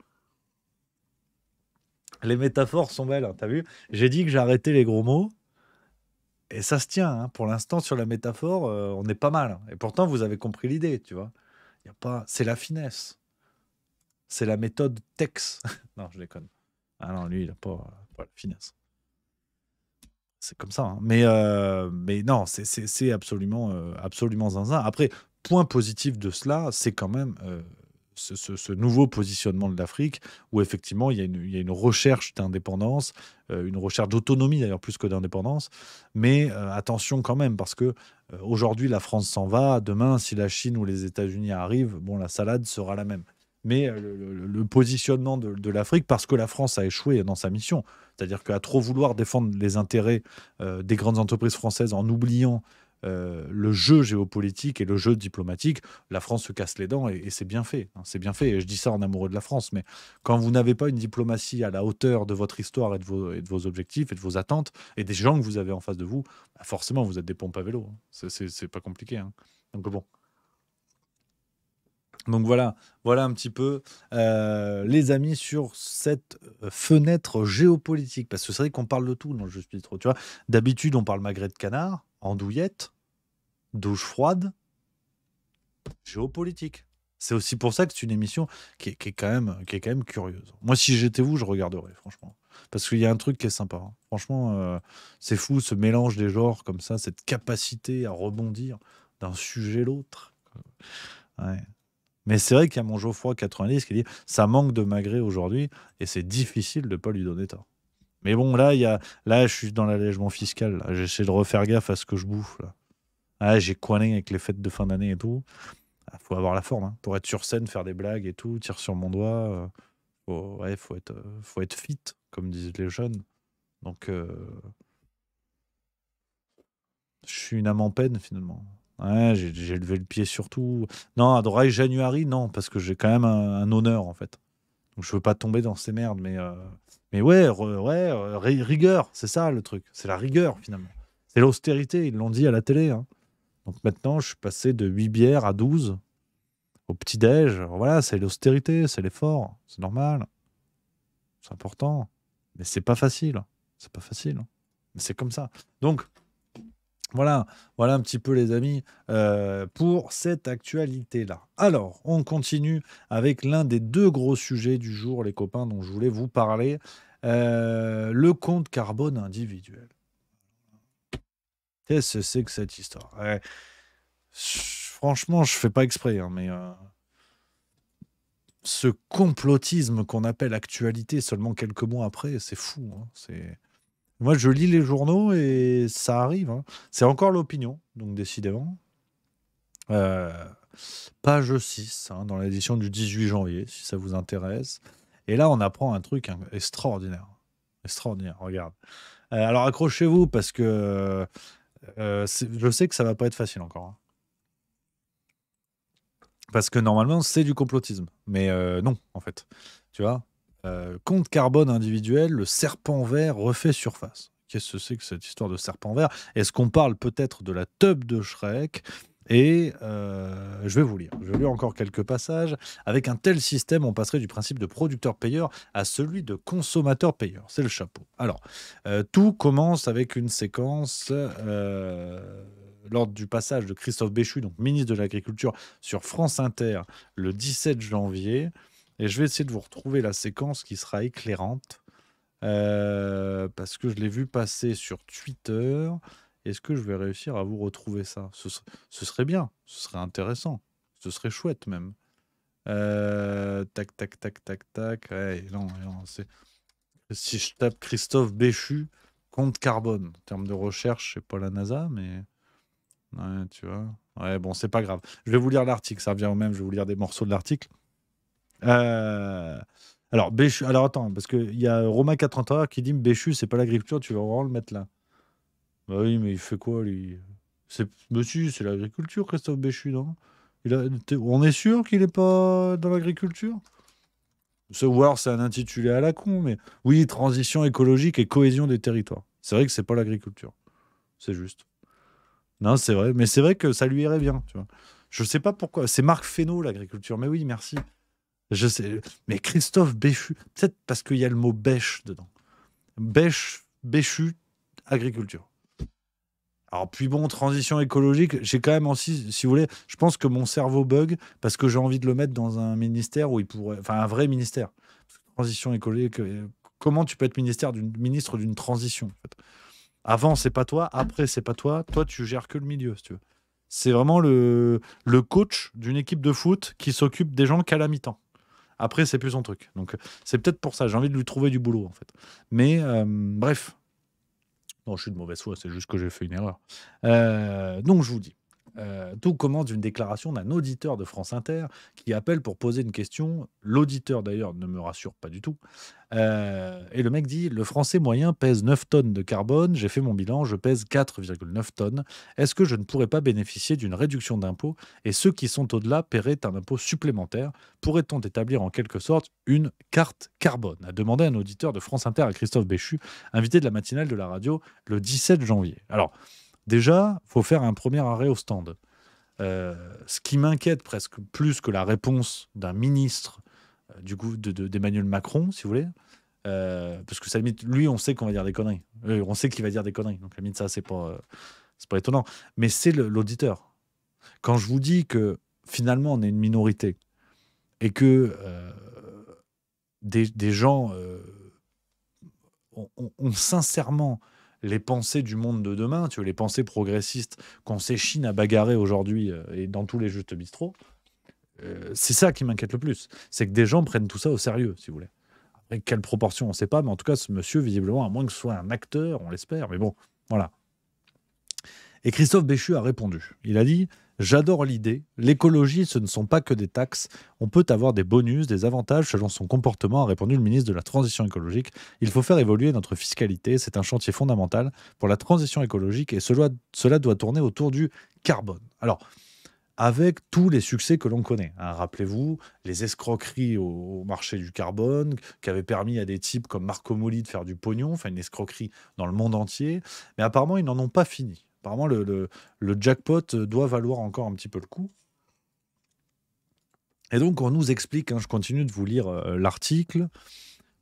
Les métaphores sont belles, hein, t'as vu J'ai dit que j'arrêtais les gros mots. Et ça se tient. Hein. Pour l'instant, sur la métaphore, euh, on est pas mal. Et pourtant, vous avez compris l'idée, tu vois. Y a pas... C'est la finesse. C'est la méthode Tex. non, je déconne. Ah non, lui, il n'a pas, la finesse. C'est comme ça. Hein. Mais, euh, mais non, c'est absolument, euh, absolument zinzin. Après, point positif de cela, c'est quand même ce, nouveau positionnement de l'Afrique, où effectivement il y a une, recherche d'indépendance, euh, une recherche d'autonomie d'ailleurs plus que d'indépendance. Mais euh, attention quand même, parce que euh, aujourd'hui la France s'en va, demain si la Chine ou les États-Unis arrivent, bon la salade sera la même. Mais le, positionnement de l'Afrique, parce que la France a échoué dans sa mission, c'est-à-dire qu'à trop vouloir défendre les intérêts des grandes entreprises françaises en oubliant euh, le jeu géopolitique et le jeu diplomatique, la France se casse les dents et, c'est bien fait. Hein. c'est bien fait. Et je dis ça en amoureux de la France, mais quand vous n'avez pas une diplomatie à la hauteur de votre histoire et de, vos, objectifs et de vos attentes et des gens que vous avez en face de vous, bah, forcément, vous êtes des pompes à vélo. Hein. C'est pas compliqué. Hein. Donc bon. Donc voilà, voilà un petit peu euh, les amis sur cette euh, fenêtre géopolitique parce que c'est vrai qu'on parle de tout dans le jeu trop tu vois. D'habitude, on parle magret de canard, andouillette, douche froide géopolitique. C'est aussi pour ça que c'est une émission qui est, quand même, qui est quand même curieuse. Moi, si j'étais vous, je regarderais, franchement. Parce qu'il y a un truc qui est sympa. Hein. Franchement, euh, c'est fou ce mélange des genres comme ça, cette capacité à rebondir d'un sujet à l'autre. Mais c'est vrai qu'il y a mon Geoffroy 90 qui dit ça manque de Magré aujourd'hui et c'est difficile de ne pas lui donner tort. Mais bon, là, il y a, là, je suis dans l'allègement fiscal. J'essaie de refaire gaffe à ce que je bouffe. Là. Ah, j'ai coiné avec les fêtes de fin d'année et tout. Il ah, faut avoir la forme hein. pour être sur scène, faire des blagues et tout, tire sur mon doigt. Euh, Il faut, être, euh, faut être fit, comme disent les jeunes. Donc, euh, je suis une âme en peine finalement. j'ai levé le pied sur tout. Non, à January, non, parce que j'ai quand même un, honneur en fait. Donc, je veux pas tomber dans ces merdes, mais, mais ouais, ouais, rigueur, c'est ça le truc. C'est la rigueur finalement. C'est l'austérité, ils l'ont dit à la télé. Hein. Donc maintenant, je suis passé de 8 bières à 12 au petit-déj. Voilà, c'est l'austérité, c'est l'effort, c'est normal. C'est important. Mais c'est pas facile. C'est pas facile. Hein. Mais c'est comme ça. Donc, voilà, voilà un petit peu les amis euh, pour cette actualité-là. Alors, on continue avec l'un des deux gros sujets du jour, les copains, dont je voulais vous parler, euh, le compte carbone individuel. Qu'est-ce que c'est que cette histoire Franchement, je fais pas exprès, hein, mais euh, ce complotisme qu'on appelle actualité seulement quelques mois après, c'est fou. Hein, c'est... Moi, je lis les journaux et ça arrive. Hein. C'est encore l'opinion, donc décidément. Euh, page 6, dans l'édition du 18 janvier, si ça vous intéresse. Et là, on apprend un truc extraordinaire. Extraordinaire, regarde. Euh, alors accrochez-vous parce que euh, je sais que ça va pas être facile encore. Hein. Parce que normalement, c'est du complotisme. Mais euh, non, en fait. Tu vois euh, Compte carbone individuel, le serpent vert refait surface. Qu'est-ce que c'est que cette histoire de serpent vert Est-ce qu'on parle peut-être de la teub de Shrek et euh, je vais vous lire. Je vais lire encore quelques passages. Avec un tel système, on passerait du principe de producteur-payeur à celui de consommateur-payeur. C'est le chapeau. Alors, euh, tout commence avec une séquence euh, lors du passage de Christophe Béchu, donc ministre de l'Agriculture, sur France Inter le 17 janvier. Et je vais essayer de vous retrouver la séquence qui sera éclairante parce que je l'ai vue passer sur Twitter est-ce que je vais réussir à vous retrouver ça ce, serait bien, ce serait intéressant, ce serait chouette même. tac, tac, tac, tac, tac. non, si je tape Christophe Béchu, compte carbone. En termes de recherche, c'est pas la NASA, mais. Ouais, tu vois. Ouais, bon, c'est pas grave. Je vais vous lire l'article, ça revient au même, je vais vous lire des morceaux de l'article. Alors, Béchu, alors attends, parce qu'il y a Romain 431 qui dit Béchu, c'est pas l'agriculture, tu vas vraiment le mettre là. Bah oui, mais il fait quoi, lui C'est monsieur, bah c'est l'agriculture, Christophe Béchu, non On est sûr qu'il n'est pas dans l'agriculture Ou alors c'est un intitulé à la con, mais oui, transition écologique et cohésion des territoires. C'est vrai que c'est pas l'agriculture. C'est juste. Non, c'est vrai, mais c'est vrai que ça lui irait bien, tu vois. Je sais pas pourquoi. C'est Marc Fesneau, l'agriculture. Mais oui, merci. Je sais. Mais Christophe Béchu, peut-être parce qu'il y a le mot bêche dedans. Bêche, Béchu, agriculture. Alors, puis bon, transition écologique, j'ai quand même aussi, si vous voulez, je pense que mon cerveau bug parce que j'ai envie de le mettre dans un ministère où il pourrait. Enfin, un vrai ministère. Transition écologique. Euh, comment tu peux être ministère ministre d'une transition Avant, c'est pas toi. Après, c'est pas toi. Toi, tu gères que le milieu, si tu veux. C'est vraiment le, le coach d'une équipe de foot qui s'occupe des gens qu'à la mi-temps. Après, c'est plus son truc. Donc, c'est peut-être pour ça. J'ai envie de lui trouver du boulot, en fait. Mais, euh, bref, non, je suis de mauvaise foi, c'est juste que j'ai fait une erreur. Euh, donc, je vous dis, tout euh, commence d'une déclaration d'un auditeur de France Inter qui appelle pour poser une question. L'auditeur, d'ailleurs, ne me rassure pas du tout. Euh, et le mec dit Le français moyen pèse 9 tonnes de carbone, j'ai fait mon bilan, je pèse 4,9 tonnes. Est-ce que je ne pourrais pas bénéficier d'une réduction d'impôt Et ceux qui sont au-delà paieraient un impôt supplémentaire Pourrait-on établir en quelque sorte une carte carbone a demandé un auditeur de France Inter à Christophe Béchu, invité de la matinale de la radio le 17 janvier. Alors, Déjà, faut faire un premier arrêt au stand. Euh, ce qui m'inquiète presque plus que la réponse d'un ministre euh, du coup d'Emmanuel Macron, si vous voulez, euh, parce que lui, on sait qu'on va dire des conneries. on sait qu'il va dire des conneries. Donc, la limite, ça, c'est pas, c'est pas étonnant. Mais c'est l'auditeur. Quand je vous dis que finalement, on est une minorité et que des, gens ont sincèrement les pensées du monde de demain, tu vois, les pensées progressistes qu'on s'échine à bagarrer aujourd'hui euh, et dans tous les justes bistrots, euh, c'est ça qui m'inquiète le plus. C'est que des gens prennent tout ça au sérieux, si vous voulez. Avec quelle proportion, on ne sait pas, mais en tout cas, ce monsieur, visiblement, à moins que ce soit un acteur, on l'espère, mais bon, voilà. Et Christophe Béchu a répondu. Il a dit J'adore l'idée. L'écologie, ce ne sont pas que des taxes. On peut avoir des bonus, des avantages selon son comportement, a répondu le ministre de la Transition écologique. Il faut faire évoluer notre fiscalité. C'est un chantier fondamental pour la transition écologique et cela, doit tourner autour du carbone. Alors, avec tous les succès que l'on connaît. Hein, rappelez-vous, les escroqueries au, marché du carbone, qui avaient permis à des types comme Marco Moli de faire du pognon, enfin une escroquerie dans le monde entier. Mais apparemment, ils n'en ont pas fini apparemment, le, jackpot doit valoir encore un petit peu le coup. Et donc, on nous explique, hein, je continue de vous lire euh, l'article,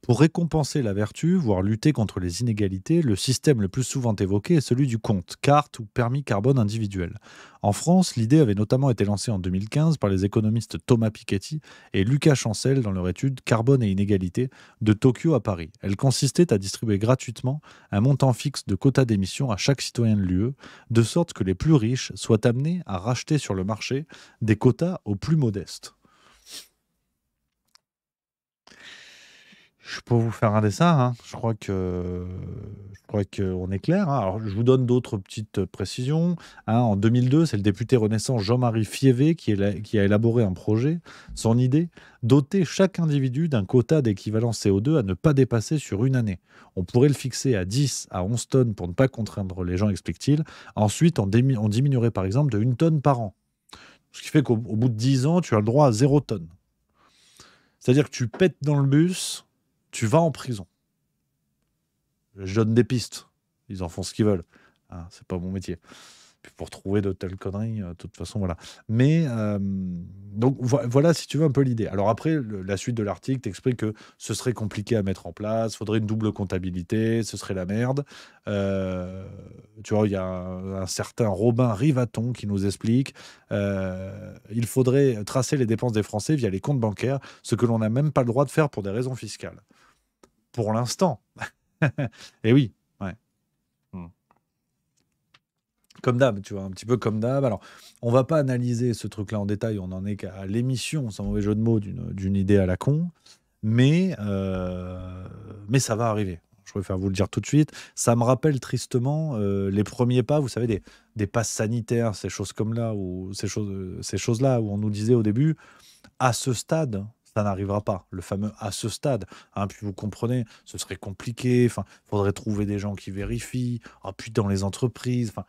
pour récompenser la vertu, voire lutter contre les inégalités, le système le plus souvent évoqué est celui du compte, carte ou permis carbone individuel. En France, l'idée avait notamment été lancée en 2015 par les économistes Thomas Piketty et Lucas Chancel dans leur étude Carbone et inégalité de Tokyo à Paris. Elle consistait à distribuer gratuitement un montant fixe de quotas d'émission à chaque citoyen de l'UE, de sorte que les plus riches soient amenés à racheter sur le marché des quotas aux plus modestes. Je peux vous faire un dessin. Hein. Je crois que je crois qu'on est clair. Hein. Alors, je vous donne d'autres petites précisions. Hein. en 2002, c'est le député renaissant Jean-Marie Fievé qui, a élaboré un projet. Son idée doter chaque individu d'un quota d'équivalent CO2 à ne pas dépasser sur une année. On pourrait le fixer à 10 à 11 tonnes pour ne pas contraindre les gens, explique-t-il. Ensuite, on, on diminuerait par exemple de 1 tonne par an. Ce qui fait qu'au bout de 10 ans, tu as le droit à 0 tonne. C'est-à-dire que tu pètes dans le bus, tu vas en prison. Je donne des pistes. Ils en font ce qu'ils veulent. Ah, c'est pas mon métier. pour trouver de telles conneries, euh, de toute façon, voilà. Mais euh, donc voilà, si tu veux, un peu l'idée. Alors après, la suite de l'article t'explique que ce serait compliqué à mettre en place, faudrait une double comptabilité, ce serait la merde. Euh, tu vois, il y a un, un, certain Robin Rivaton qui nous explique il faudrait tracer les dépenses des Français via les comptes bancaires, ce que l'on n'a même pas le droit de faire pour des raisons fiscales pour l'instant. et eh oui, ouais. Hmm. Comme d'hab, tu vois, un petit peu comme d'hab. Alors, on va pas analyser ce truc-là en détail, on en est qu'à l'émission, sans mauvais jeu de mots, d'une idée à la con, mais, euh, mais ça va arriver. Je préfère vous le dire tout de suite. Ça me rappelle tristement euh, les premiers pas, vous savez, des, des passes sanitaires, ces choses comme là, ou ces choses, ces choses là, où on nous disait au début, à ce stade, ça n'arrivera pas. Le fameux à ce stade. Hein, puis vous comprenez, ce serait compliqué. Enfin, faudrait trouver des gens qui vérifient. Ah, puis dans les entreprises. Enfin,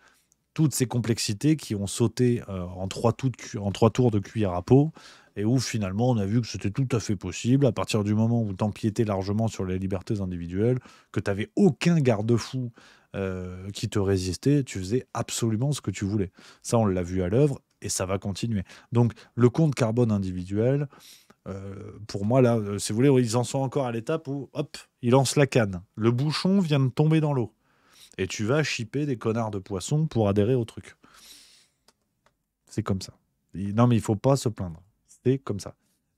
toutes ces complexités qui ont sauté euh, en, trois tours de cuillère à peau et où finalement on a vu que c'était tout à fait possible à partir du moment où empiétais largement sur les libertés individuelles, que tu t'avais aucun garde-fou euh, qui te résistait, tu faisais absolument ce que tu voulais. Ça, on l'a vu à l'œuvre et ça va continuer. Donc, le compte carbone individuel, euh, pour moi, là, euh, si vous voulez, ils en sont encore à l'étape où, hop, ils lancent la canne. Le bouchon vient de tomber dans l'eau. Et tu vas chipper des connards de poissons pour adhérer au truc. C'est comme ça. non, mais il faut pas se plaindre. C'est comme ça.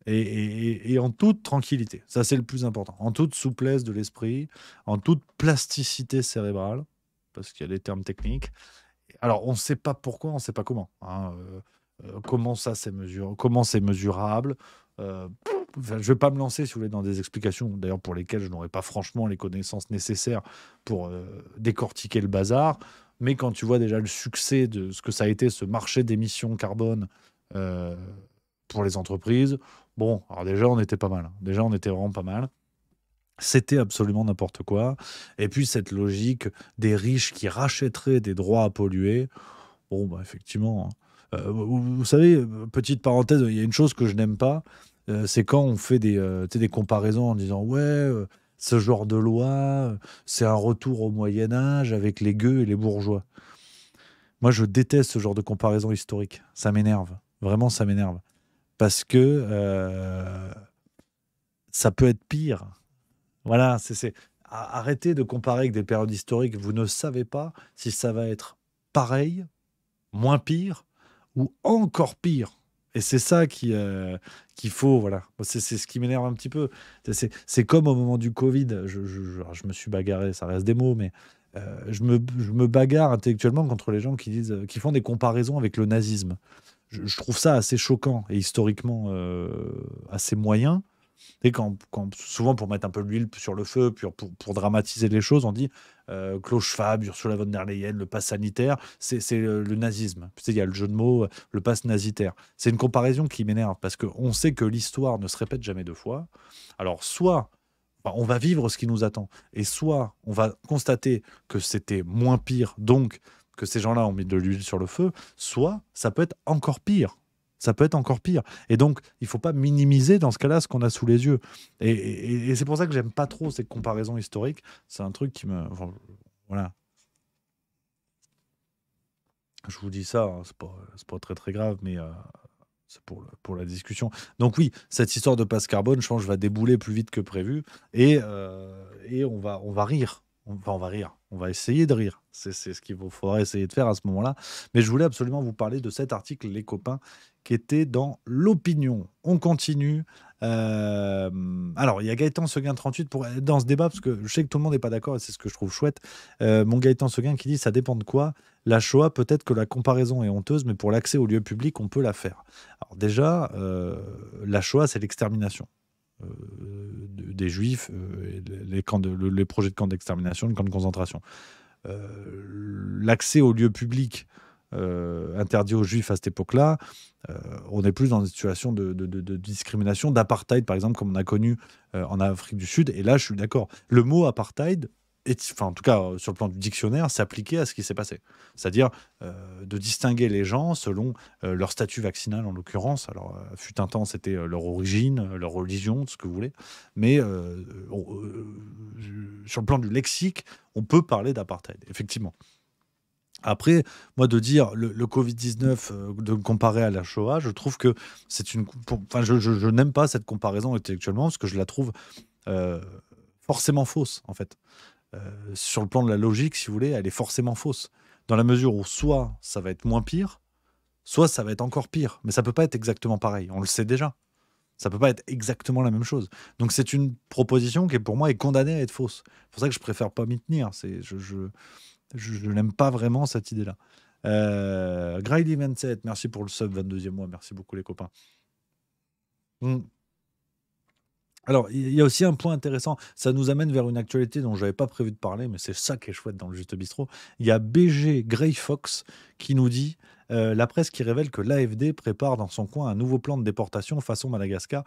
Et, en toute tranquillité. Ça, c'est le plus important. En toute souplesse de l'esprit, en toute plasticité cérébrale, parce qu'il y a des termes techniques. Alors, on ne sait pas pourquoi, on ne sait pas comment. Hein. Euh, comment ça, mesure... comment c'est mesurable euh, je ne vais pas me lancer, si vous voulez, dans des explications, d'ailleurs pour lesquelles je n'aurais pas franchement les connaissances nécessaires pour euh, décortiquer le bazar. Mais quand tu vois déjà le succès de ce que ça a été ce marché d'émissions carbone euh, pour les entreprises, bon, alors déjà on était pas mal. Hein. Déjà on était vraiment pas mal. C'était absolument n'importe quoi. Et puis cette logique des riches qui rachèteraient des droits à polluer, bon, bah, effectivement. Hein. Euh, vous, savez, petite parenthèse, il y a une chose que je n'aime pas, euh, c'est quand on fait des, euh, des comparaisons en disant ouais, ce genre de loi, c'est un retour au Moyen Âge avec les gueux et les bourgeois. Moi, je déteste ce genre de comparaison historique. Ça m'énerve. Vraiment, ça m'énerve. Parce que ça peut être pire. Voilà, c'est arrêtez de comparer avec des périodes historiques. Vous ne savez pas si ça va être pareil, moins pire ou encore pire. Et c'est ça qui euh, qu'il faut, voilà. C'est ce qui m'énerve un petit peu. C'est comme au moment du Covid. Je, je, me suis bagarré, ça reste des mots, mais euh, je, me, me bagarre intellectuellement contre les gens qui, disent, euh, qui font des comparaisons avec le nazisme. Je, trouve ça assez choquant et historiquement assez moyen. Et quand, souvent, pour mettre un peu l'huile sur le feu, pour, dramatiser les choses, on dit euh, Schwab, Ursula von der Leyen, le pass sanitaire, c'est le, euh, le, nazisme. Il y a le jeu de mots, euh, le pass nazitaire. C'est une comparaison qui m'énerve parce qu'on sait que l'histoire ne se répète jamais deux fois. Alors, soit bah, on va vivre ce qui nous attend, et soit on va constater que c'était moins pire, donc que ces gens-là ont mis de l'huile sur le feu, soit ça peut être encore pire ça peut être encore pire. Et donc, il faut pas minimiser dans ce cas-là ce qu'on a sous les yeux. Et, c'est pour ça que j'aime pas trop ces comparaisons historiques. C'est un truc qui me. voilà. Je vous dis ça, hein, c'est pas, pas, très très grave, mais. Euh, c'est pour, pour la discussion. Donc oui, cette histoire de passe carbone, je pense, va débouler plus vite que prévu et, euh, et on, va, on va rire on, on va rire, on va essayer de rire. C'est ce qu'il faudra essayer de faire à ce moment-là. Mais je voulais absolument vous parler de cet article, les copains, qui était dans l'opinion. On continue. Euh, alors, il y a Gaëtan Seguin 38 pour, dans ce débat, parce que je sais que tout le monde n'est pas d'accord et c'est ce que je trouve chouette. Euh, mon Gaëtan Seguin qui dit Ça dépend de quoi La Shoah, peut-être que la comparaison est honteuse, mais pour l'accès aux lieux publics, on peut la faire. Alors, déjà, euh, la Shoah, c'est l'extermination. Euh, des Juifs, euh, les, camps de, les projets de camps d'extermination, de camps de concentration. Euh, l'accès aux lieux publics euh, interdit aux juifs à cette époque-là, on est plus dans une situation de, discrimination, d'apartheid, par exemple, comme on a connu en Afrique du Sud. Et là, je suis d'accord. Le mot apartheid, en tout cas euh, sur le plan du dictionnaire, s'appliquer à ce qui s'est passé. C'est-à-dire euh, de distinguer les gens selon euh, leur statut vaccinal en l'occurrence. Alors, fut un temps, c'était leur origine, leur religion, ce que vous voulez. Mais sur le plan du lexique, on peut parler d'apartheid, effectivement. Après, moi, de dire le, Covid-19, de comparer à la Shoah, je trouve que c'est une. Enfin, je, je n'aime pas cette comparaison intellectuellement parce que je la trouve forcément fausse, en fait. Euh, sur le plan de la logique, si vous voulez, elle est forcément fausse. Dans la mesure où soit ça va être moins pire, soit ça va être encore pire. Mais ça peut pas être exactement pareil. On le sait déjà. Ça peut pas être exactement la même chose. Donc c'est une proposition qui pour moi est condamnée à être fausse. C'est pour ça que je préfère pas m'y tenir. C'est je je, je, n'aime pas vraiment cette idée là. Euh, 27, merci pour le sub 22e mois. Merci beaucoup les copains. Alors, il y a aussi un point intéressant. Ça nous amène vers une actualité dont je n'avais pas prévu de parler, mais c'est ça qui est chouette dans le Juste Bistrot. Il y a BG Grey Fox qui nous dit euh, la presse qui révèle que l'AFD prépare dans son coin un nouveau plan de déportation façon Madagascar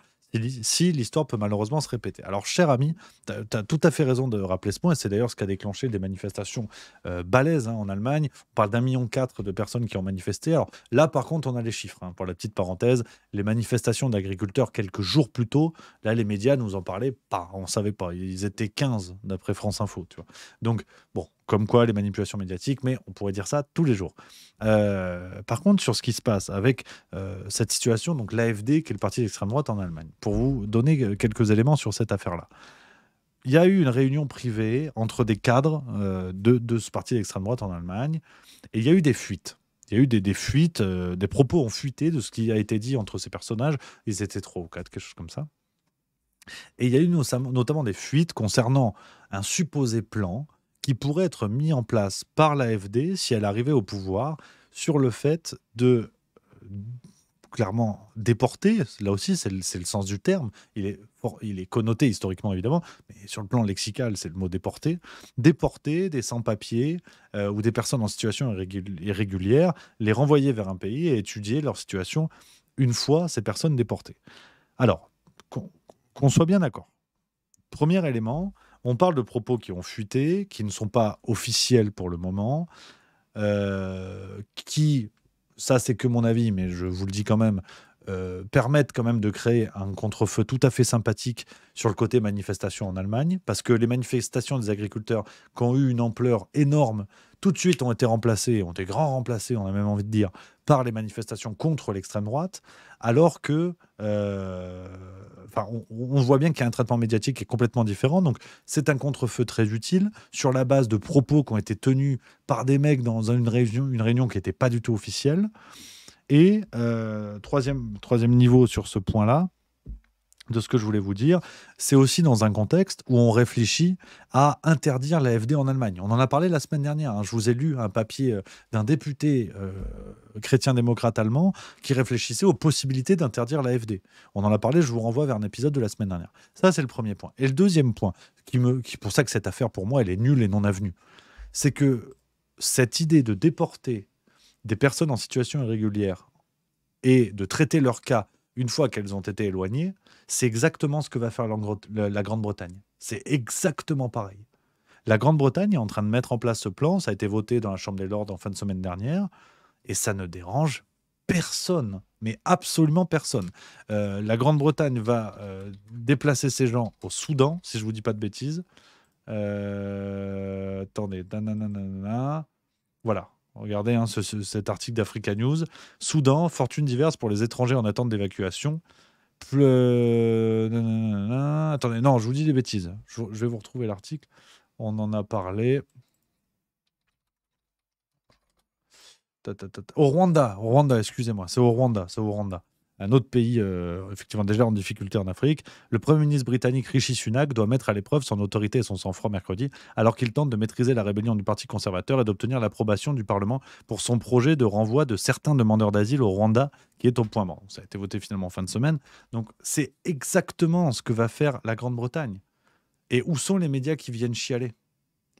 si l'histoire peut malheureusement se répéter. Alors, cher ami, tu as, tout à fait raison de rappeler ce point, et c'est d'ailleurs ce qui a déclenché des manifestations euh, balèzes hein, en Allemagne. On parle d'un million quatre de personnes qui ont manifesté. Alors là, par contre, on a les chiffres. Hein, pour la petite parenthèse, les manifestations d'agriculteurs quelques jours plus tôt, là, les médias ne nous en parlaient pas, on ne savait pas. Ils étaient 15 d'après France Info, Donc, bon, comme quoi les manipulations médiatiques, mais on pourrait dire ça tous les jours. Euh, par contre, sur ce qui se passe avec euh, cette situation, donc l'AFD, qui est le parti d'extrême droite en Allemagne, pour vous donner euh, quelques éléments sur cette affaire-là. Il y a eu une réunion privée entre des cadres de, ce parti d'extrême droite en Allemagne, et il y a eu des fuites. Il y a eu des, des fuites, des propos ont fuité de ce qui a été dit entre ces personnages. Ils étaient trois ou quatre, quelque chose comme ça. Et il y a eu notamment des fuites concernant un supposé plan qui pourrait être mis en place par l'AFD si elle arrivait au pouvoir sur le fait de euh, clairement déporter, là aussi c'est le, sens du terme, il est, il est connoté historiquement évidemment, mais sur le plan lexical c'est le mot déporter, déporter des sans-papiers euh, ou des personnes en situation irrégulière, les renvoyer vers un pays et étudier leur situation une fois ces personnes déportées. Alors, qu'on soit bien d'accord. Premier élément, on parle de propos qui ont fuité, qui ne sont pas officiels pour le moment, euh, qui, ça c'est que mon avis, mais je vous le dis quand même, euh, permettent quand même de créer un contrefeu tout à fait sympathique sur le côté manifestation en Allemagne, parce que les manifestations des agriculteurs qui ont eu une ampleur énorme, tout de suite ont été remplacées, ont été grand remplacées, on a même envie de dire, par les manifestations contre l'extrême droite, alors que euh, on, voit bien qu'il y a un traitement médiatique qui est complètement différent. Donc c'est un contrefeu très utile sur la base de propos qui ont été tenus par des mecs dans une réunion, une réunion qui n'était pas du tout officielle. Et euh, troisième, troisième niveau sur ce point-là, de ce que je voulais vous dire, c'est aussi dans un contexte où on réfléchit à interdire l'AFD en Allemagne. On en a parlé la semaine dernière. Hein. Je vous ai lu un papier euh, d'un député euh, chrétien-démocrate allemand qui réfléchissait aux possibilités d'interdire l'AFD. On en a parlé, je vous renvoie vers un épisode de la semaine dernière. Ça, c'est le premier point. Et le deuxième point, qui me, pour ça que cette affaire, pour moi, elle est nulle et non avenue, c'est que cette idée de déporter des personnes en situation irrégulière et de traiter leur cas une fois qu'elles ont été éloignées, c'est exactement ce que va faire la Grande-Bretagne. C'est exactement pareil. La Grande-Bretagne est en train de mettre en place ce plan, ça a été voté dans la Chambre des Lords en fin de semaine dernière, et ça ne dérange personne, mais absolument personne. Euh, la Grande-Bretagne va euh, déplacer ces gens au Soudan, si je ne vous dis pas de bêtises. Euh, attendez, voilà, Regardez hein, cet article d'Africa News. Soudan, fortune diverse pour les étrangers en attente d'évacuation. Attendez, non, je vous dis des bêtises. Je, vais vous retrouver l'article. On en a parlé. au Rwanda, Rwanda, excusez-moi, c'est au Rwanda, c'est au Rwanda un autre pays euh, effectivement déjà en difficulté en Afrique. Le Premier ministre britannique Rishi Sunak doit mettre à l'épreuve son autorité et son sang-froid mercredi, alors qu'il tente de maîtriser la rébellion du Parti conservateur et d'obtenir l'approbation du Parlement pour son projet de renvoi de certains demandeurs d'asile au Rwanda, qui est au point mort. Ça a été voté finalement en fin de semaine. Donc c'est exactement ce que va faire la Grande-Bretagne. Et où sont les médias qui viennent chialer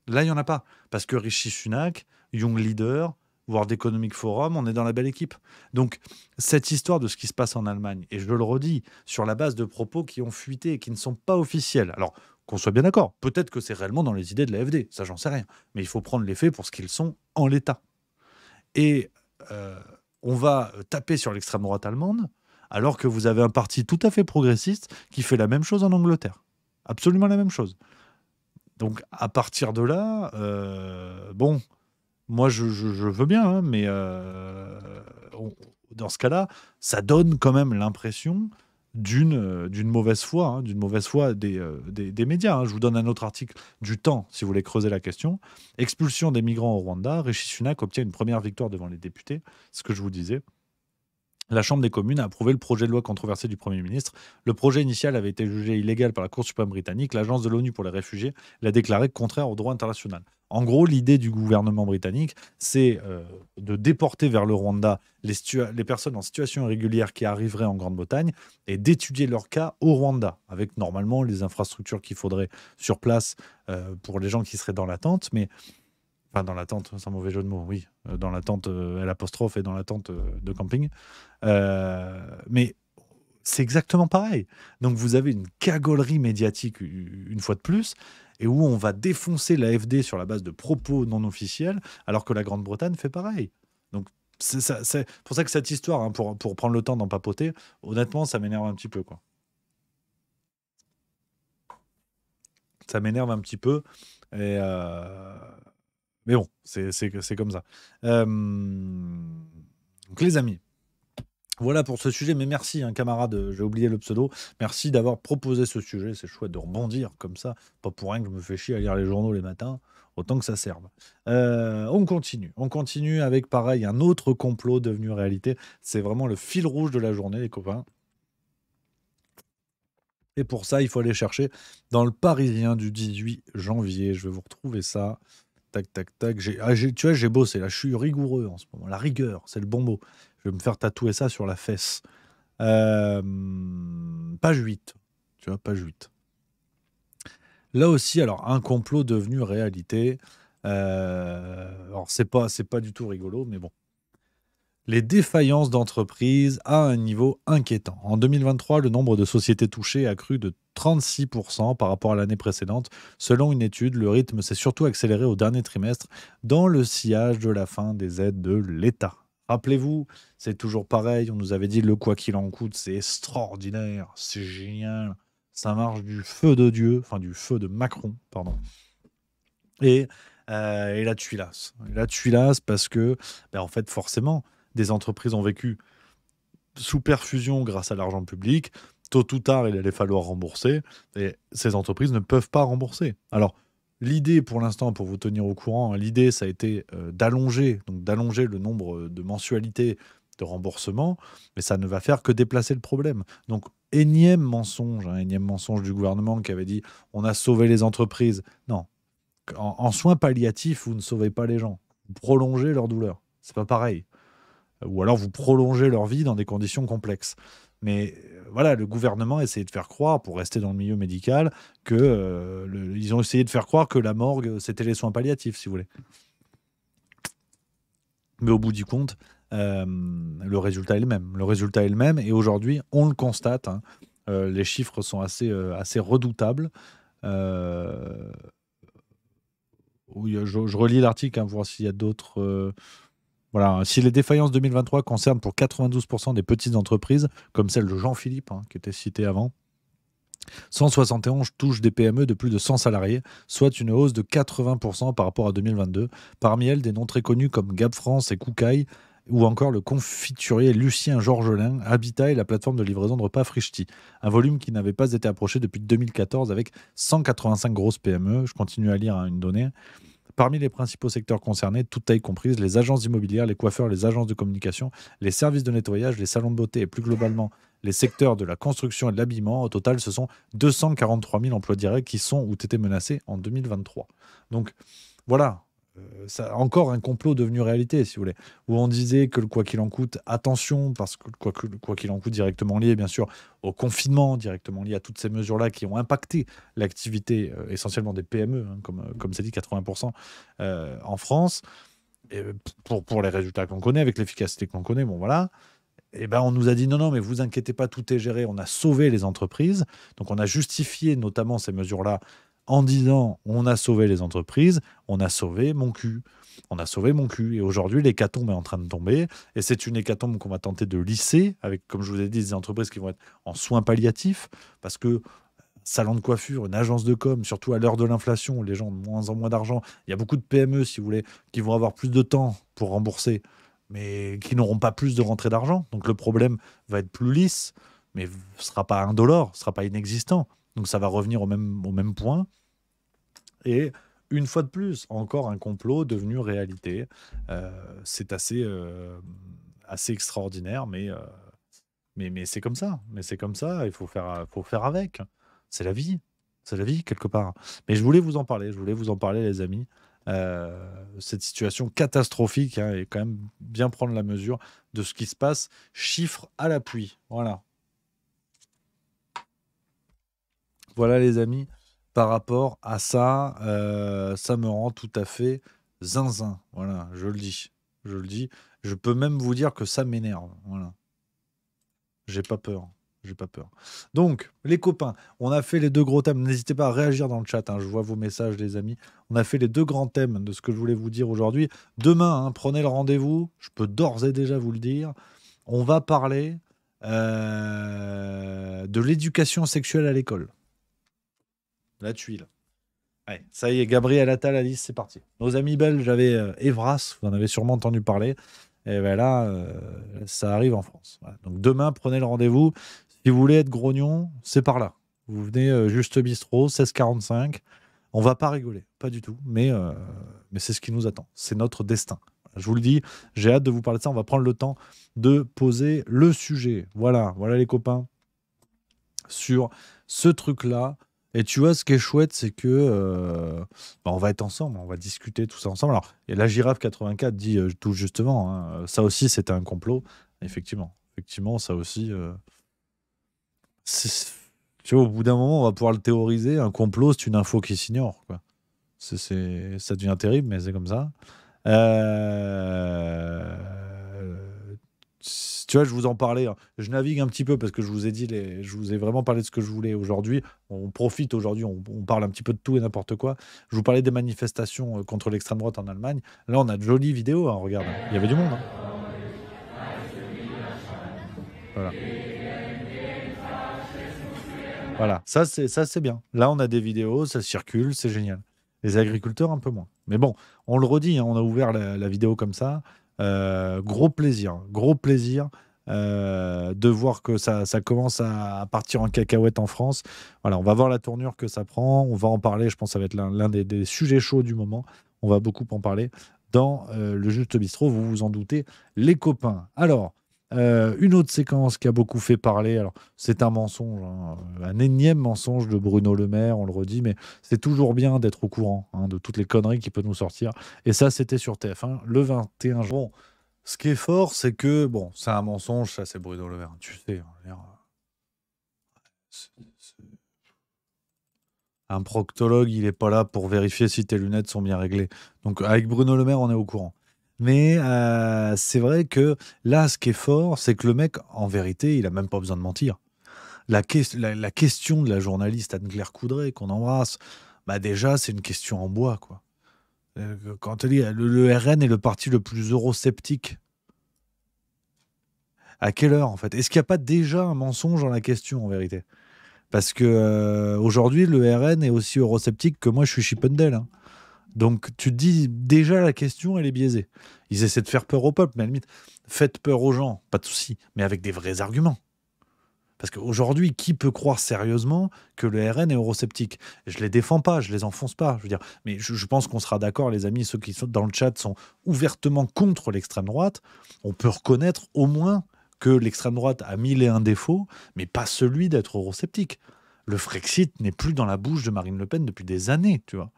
Là, il n'y en a pas. Parce que Rishi Sunak, Young Leader, voire d'Economic Forum, on est dans la belle équipe. Donc, cette histoire de ce qui se passe en Allemagne, et je le redis, sur la base de propos qui ont fuité et qui ne sont pas officiels. Alors, qu'on soit bien d'accord, peut-être que c'est réellement dans les idées de l'AFD, ça j'en sais rien, mais il faut prendre les faits pour ce qu'ils sont en l'état. Et euh, on va taper sur l'extrême droite allemande, alors que vous avez un parti tout à fait progressiste qui fait la même chose en Angleterre. Absolument la même chose. Donc à partir de là, euh, bon, moi, je, veux bien, hein, mais euh, dans ce cas-là, ça donne quand même l'impression d'une euh, d'une mauvaise foi, hein, d'une mauvaise foi des, euh, médias. Hein. Je vous donne un autre article du Temps, si vous voulez creuser la question. Expulsion des migrants au Rwanda, Rishi Sunak obtient une première victoire devant les députés, ce que je vous disais. La Chambre des communes a approuvé le projet de loi controversé du Premier ministre. Le projet initial avait été jugé illégal par la Cour suprême britannique. L'agence de l'ONU pour les réfugiés l'a déclaré contraire au droit international. En gros, l'idée du gouvernement britannique, c'est euh, de déporter vers le Rwanda les, personnes en situation irrégulière qui arriveraient en Grande-Bretagne et d'étudier leur cas au Rwanda, avec normalement les infrastructures qu'il faudrait sur place euh, pour les gens qui seraient dans l'attente. Mais enfin dans l'attente, sans mauvais jeu de mots, oui, euh, dans l'attente à euh, l'apostrophe et dans l'attente euh, de camping. mais c'est exactement pareil. Donc vous avez une cagolerie médiatique une fois de plus, et où on va défoncer l'AFD sur la base de propos non officiels, alors que la Grande-Bretagne fait pareil. Donc c'est pour ça que cette histoire, hein, pour, prendre le temps d'en papoter, honnêtement, ça m'énerve un petit peu. quoi. Ça m'énerve un petit peu. Et, mais bon, c'est comme ça. Euh, donc, les amis, voilà pour ce sujet, mais merci, un hein, camarade, j'ai oublié le pseudo. Merci d'avoir proposé ce sujet. C'est chouette de rebondir comme ça. Pas pour rien que je me fais chier à lire les journaux les matins. Autant que ça serve. Euh, on continue. On continue avec, pareil, un autre complot devenu réalité. C'est vraiment le fil rouge de la journée, les copains. Et pour ça, il faut aller chercher dans le Parisien du 18 janvier. Je vais vous retrouver ça. Tac, tac, tac. Ah, j'ai, tu vois, j'ai bossé. Là, je suis rigoureux en ce moment. La rigueur, c'est le bon mot. Je vais me faire tatouer ça sur la fesse. Euh, page 8. Tu vois, page 8. Là aussi, alors, un complot devenu réalité. Euh, alors, c'est pas, c'est pas du tout rigolo, mais bon les défaillances d'entreprises à un niveau inquiétant. En 2023, le nombre de sociétés touchées a cru de 36% par rapport à l'année précédente. Selon une étude, le rythme s'est surtout accéléré au dernier trimestre dans le sillage de la fin des aides de l'État. Rappelez-vous, c'est toujours pareil, on nous avait dit le quoi qu'il en coûte, c'est extraordinaire, c'est génial, ça marche du feu de Dieu, enfin du feu de Macron, pardon. Et, euh, et la tuilasse. La tuilasse parce que, ben, en fait, forcément, des entreprises ont vécu sous perfusion grâce à l'argent public. Tôt ou tard, il allait falloir rembourser. Et ces entreprises ne peuvent pas rembourser. Alors, l'idée pour l'instant, pour vous tenir au courant, hein, l'idée, ça a été euh, d'allonger, donc d'allonger le nombre de mensualités de remboursement, mais ça ne va faire que déplacer le problème. Donc, énième mensonge, hein, énième mensonge du gouvernement qui avait dit on a sauvé les entreprises. Non. En, soins palliatifs, vous ne sauvez pas les gens. Vous prolongez leur douleur. C'est pas pareil ou alors vous prolongez leur vie dans des conditions complexes. Mais euh, voilà, le gouvernement a essayé de faire croire, pour rester dans le milieu médical, que euh, ils ont essayé de faire croire que la morgue, c'était les soins palliatifs, si vous voulez. Mais au bout du compte, euh, le résultat est le même. Le résultat est le même, et aujourd'hui, on le constate. Hein. les chiffres sont assez, assez redoutables. je, relis l'article hein, pour voir s'il y a d'autres si les défaillances 2023 concernent pour 92% des petites entreprises, comme celle de Jean-Philippe, hein, qui était citée avant, 171 touchent des PME de plus de 100 salariés, soit une hausse de 80% par rapport à 2022. Parmi elles, des noms très connus comme Gap France et Koukaï, ou encore le confiturier Lucien Georgelin, Habitat et la plateforme de livraison de repas Frichti. Un volume qui n'avait pas été approché depuis 2014 avec 185 grosses PME. Je continue à lire hein, une donnée. Parmi les principaux secteurs concernés, toutes tailles comprises, les agences immobilières, les coiffeurs, les agences de communication, les services de nettoyage, les salons de beauté et plus globalement les secteurs de la construction et de l'habillement. Au total, ce sont 243 000 emplois directs qui sont ou étaient menacés en 2023. Donc voilà, euh, ça, encore un complot devenu réalité, si vous voulez, où on disait que le quoi qu'il en coûte, attention, parce que quoi qu'il en coûte directement lié, bien sûr, au confinement, directement lié à toutes ces mesures-là qui ont impacté l'activité euh, essentiellement des PME, hein, comme euh, comme c'est dit, 80% en France, et pour, pour les résultats qu'on connaît, avec l'efficacité qu'on connaît, bon voilà. Eh ben, on nous a dit non, non, mais vous inquiétez pas, tout est géré, on a sauvé les entreprises. Donc on a justifié notamment ces mesures-là en disant on a sauvé les entreprises, on a sauvé mon cul. On a sauvé mon cul. Et aujourd'hui, l'hécatombe est en train de tomber. Et c'est une hécatombe qu'on va tenter de lisser avec, comme je vous ai dit, des entreprises qui vont être en soins palliatifs parce que euh, salon de coiffure, une agence de com, surtout à l'heure de l'inflation, les gens ont de moins en moins d'argent. Il y a beaucoup de PME, si vous voulez, qui vont avoir plus de temps pour rembourser, mais qui n'auront pas plus de rentrée d'argent. Donc le problème va être plus lisse, mais ne sera pas indolore, ne sera pas inexistant. Donc ça va revenir au même, au même point. Et une fois de plus, encore un complot devenu réalité. Euh, c'est assez, euh, assez extraordinaire, mais, euh, mais, mais c'est comme ça. Mais c'est comme ça, il faut faire, faut faire avec. C'est la vie. C'est la vie, quelque part. Mais je voulais vous en parler, je voulais vous en parler, les amis. cette situation catastrophique hein, et quand même bien prendre la mesure de ce qui se passe, chiffres à l'appui. Voilà, voilà les amis, par rapport à ça, euh, ça me rend tout à fait zinzin. Voilà, je le dis. Je le dis. Je peux même vous dire que ça m'énerve. Voilà. J'ai pas peur. J'ai pas peur. Donc, les copains, on a fait les deux gros thèmes. N'hésitez pas à réagir dans le chat. Hein. Je vois vos messages, les amis. On a fait les deux grands thèmes de ce que je voulais vous dire aujourd'hui. Demain, hein, prenez le rendez-vous. Je peux d'ores et déjà vous le dire. On va parler euh, de l'éducation sexuelle à l'école la tuile. ça y est, Gabriel Attal, Alice, c'est parti. Nos amis belges, j'avais euh, Evras, vous en avez sûrement entendu parler. Et voilà, ben là, euh, ça arrive en France. Donc demain, prenez le rendez-vous. Si vous voulez être grognon, c'est par là. Vous venez euh, juste bistrot, 1645. On va pas rigoler, pas du tout, mais, mais c'est ce qui nous attend. C'est notre destin. Je vous le dis, j'ai hâte de vous parler de ça. On va prendre le temps de poser le sujet. Voilà, voilà les copains. Sur ce truc-là, et tu vois, ce qui est chouette, c'est que euh, bah, on va être ensemble, on va discuter tout ça ensemble. Alors, et la girafe 84 dit euh, tout justement, hein, euh, ça aussi c'était un complot. Effectivement, effectivement, ça aussi. tu vois, au bout d'un moment, on va pouvoir le théoriser. Un complot, c'est une info qui s'ignore. ça devient terrible, mais c'est comme ça. Euh tu vois, je vous en parlais. Hein. Je navigue un petit peu parce que je vous ai dit, je vous ai vraiment parlé de ce que je voulais aujourd'hui. On profite aujourd'hui, on, parle un petit peu de tout et n'importe quoi. Je vous parlais des manifestations euh, contre l'extrême droite en Allemagne. Là, on a de jolies vidéos. Hein, regarde, hein. il y avait du monde. Voilà. Voilà, ça c'est ça c'est bien. Là, on a des vidéos, ça circule, c'est génial. Les agriculteurs un peu moins. Mais bon, on le redit, on a ouvert la vidéo comme ça. Euh, gros plaisir, gros plaisir. Euh, de voir que ça, commence à partir en cacahuète en France. Voilà, on va voir la tournure que ça prend, on va en parler, je pense que ça va être l'un des, sujets chauds du moment, on va beaucoup en parler dans euh, le Juste Bistrot, vous vous en doutez, les copains. Alors, euh, une autre séquence qui a beaucoup fait parler, alors c'est un mensonge, hein, euh, un énième mensonge de Bruno Le Maire, on le redit, mais c'est toujours bien d'être au courant hein, de toutes les conneries qui peut nous sortir. Et ça, c'était sur TF1 le 21 juin. ce qui est fort, c'est que, bon, c'est un mensonge, ça c'est Bruno Le Maire, tu sais. Euh, un proctologue, il n'est pas là pour vérifier si tes lunettes sont bien réglées. Donc avec Bruno Le Maire, on est au courant. Mais euh, c'est vrai que là, ce qui est fort, c'est que le mec, en vérité, il a même pas besoin de mentir. La, question de la journaliste Anne-Claire Coudray, qu'on embrasse, bah déjà, c'est une question en bois. quoi. Euh, quand elle dit le, le RN est le parti le plus eurosceptique à quelle heure en fait Est-ce qu'il n'y a pas déjà un mensonge dans la question en vérité Parce que euh, aujourd'hui, le RN est aussi eurosceptique que moi, je suis Chippendale. Donc tu dis déjà la question, elle est biaisée. Ils essaient de faire peur au peuple, mais à la limite, faites peur aux gens, pas de souci, mais avec des vrais arguments. Parce qu'aujourd'hui, qui peut croire sérieusement que le RN est eurosceptique Je les défends pas, je les enfonce pas. Je veux dire, mais je, pense qu'on sera d'accord, les amis, ceux qui sont dans le chat sont ouvertement contre l'extrême droite. On peut reconnaître au moins que l'extrême droite a mille et un défauts, mais pas celui d'être eurosceptique. Le Frexit n'est plus dans la bouche de Marine Le Pen depuis des années, tu vois.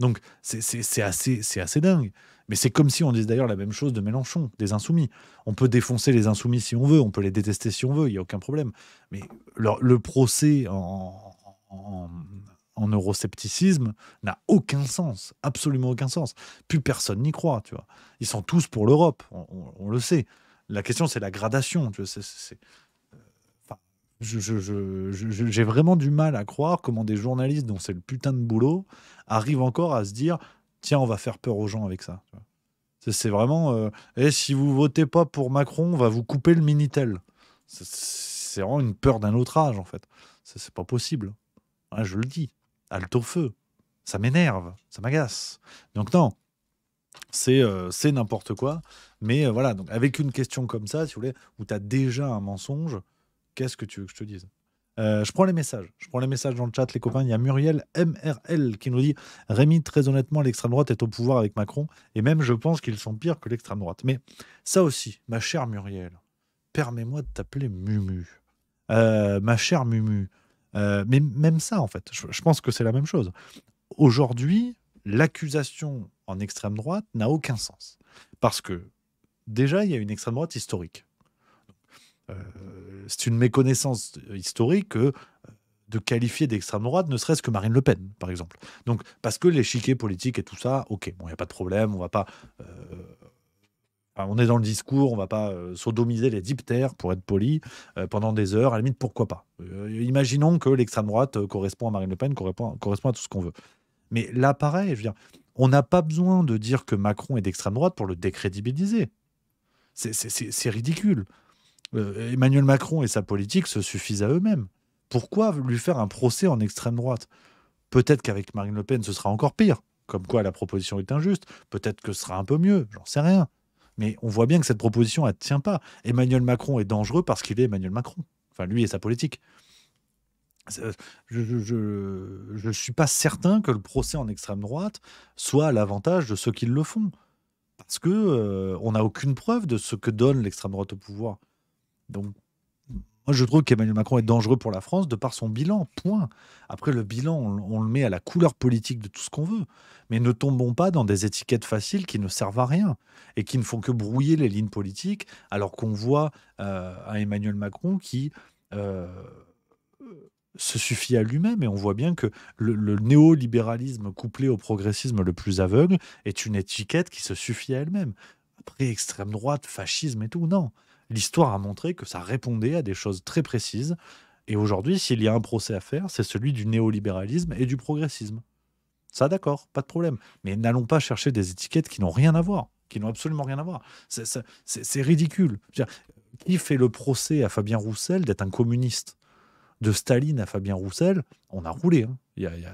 Donc c'est assez, assez dingue. Mais c'est comme si on disait d'ailleurs la même chose de Mélenchon, des insoumis. On peut défoncer les insoumis si on veut, on peut les détester si on veut, il n'y a aucun problème. Mais le, procès en, en, euroscepticisme n'a aucun sens, absolument aucun sens. Plus personne n'y croit, tu vois. Ils sont tous pour l'Europe, on, le sait. La question, c'est la gradation. Tu vois, j'ai vraiment du mal à croire comment des journalistes dont c'est le putain de boulot arrivent encore à se dire tiens, on va faire peur aux gens avec ça. C'est vraiment et euh, eh, si vous votez pas pour Macron, on va vous couper le Minitel. C'est vraiment une peur d'un autre âge en fait. C'est pas possible. Hein, je le dis, halte au feu. Ça m'énerve, ça m'agace. Donc non, c'est euh, n'importe quoi. Mais euh, voilà, donc avec une question comme ça, si vous voulez, où tu as déjà un mensonge, Qu'est-ce que tu veux que je te dise euh, je prends les messages. Je prends les messages dans le chat, les copains. Il y a Muriel MRL qui nous dit Rémi, très honnêtement, l'extrême droite est au pouvoir avec Macron. Et même, je pense qu'ils sont pires que l'extrême droite. Mais ça aussi, ma chère Muriel, permets-moi de t'appeler Mumu. Euh, ma chère Mumu. Euh, mais même ça, en fait, je pense que c'est la même chose. Aujourd'hui, l'accusation en extrême droite n'a aucun sens. Parce que, déjà, il y a une extrême droite historique. Euh, c'est une méconnaissance historique euh, de qualifier d'extrême droite ne serait-ce que Marine Le Pen, par exemple. Donc, parce que l'échiquier politique et tout ça, ok, bon, il n'y a pas de problème, on va pas. Euh, on est dans le discours, on va pas sodomiser les diptères, pour être poli, pendant des heures, à la limite, pourquoi pas. imaginons que l'extrême droite correspond à Marine Le Pen, correspond, à tout ce qu'on veut. Mais là, pareil, je veux dire, on n'a pas besoin de dire que Macron est d'extrême droite pour le décrédibiliser. C'est ridicule. Euh, Emmanuel Macron et sa politique se suffisent à eux-mêmes. Pourquoi lui faire un procès en extrême droite Peut-être qu'avec Marine Le Pen, ce sera encore pire. Comme quoi la proposition est injuste. Peut-être que ce sera un peu mieux. J'en sais rien. Mais on voit bien que cette proposition, elle ne tient pas. Emmanuel Macron est dangereux parce qu'il est Emmanuel Macron. Enfin, lui et sa politique. Euh, je ne suis pas certain que le procès en extrême droite soit à l'avantage de ceux qui le font. Parce que euh, on n'a aucune preuve de ce que donne l'extrême droite au pouvoir. Donc, moi, je trouve qu'Emmanuel Macron est dangereux pour la France de par son bilan, point. Après, le bilan, on, le met à la couleur politique de tout ce qu'on veut. Mais ne tombons pas dans des étiquettes faciles qui ne servent à rien et qui ne font que brouiller les lignes politiques, alors qu'on voit à euh, Emmanuel Macron qui... Euh, se suffit à lui-même et on voit bien que le, néolibéralisme couplé au progressisme le plus aveugle est une étiquette qui se suffit à elle-même. Après extrême droite, fascisme et tout, non l'histoire a montré que ça répondait à des choses très précises. Et aujourd'hui, s'il y a un procès à faire, c'est celui du néolibéralisme et du progressisme. Ça, d'accord, pas de problème. Mais n'allons pas chercher des étiquettes qui n'ont rien à voir, qui n'ont absolument rien à voir. C'est ridicule. Qui fait le procès à Fabien Roussel d'être un communiste de Staline à Fabien Roussel, on a roulé. Hein.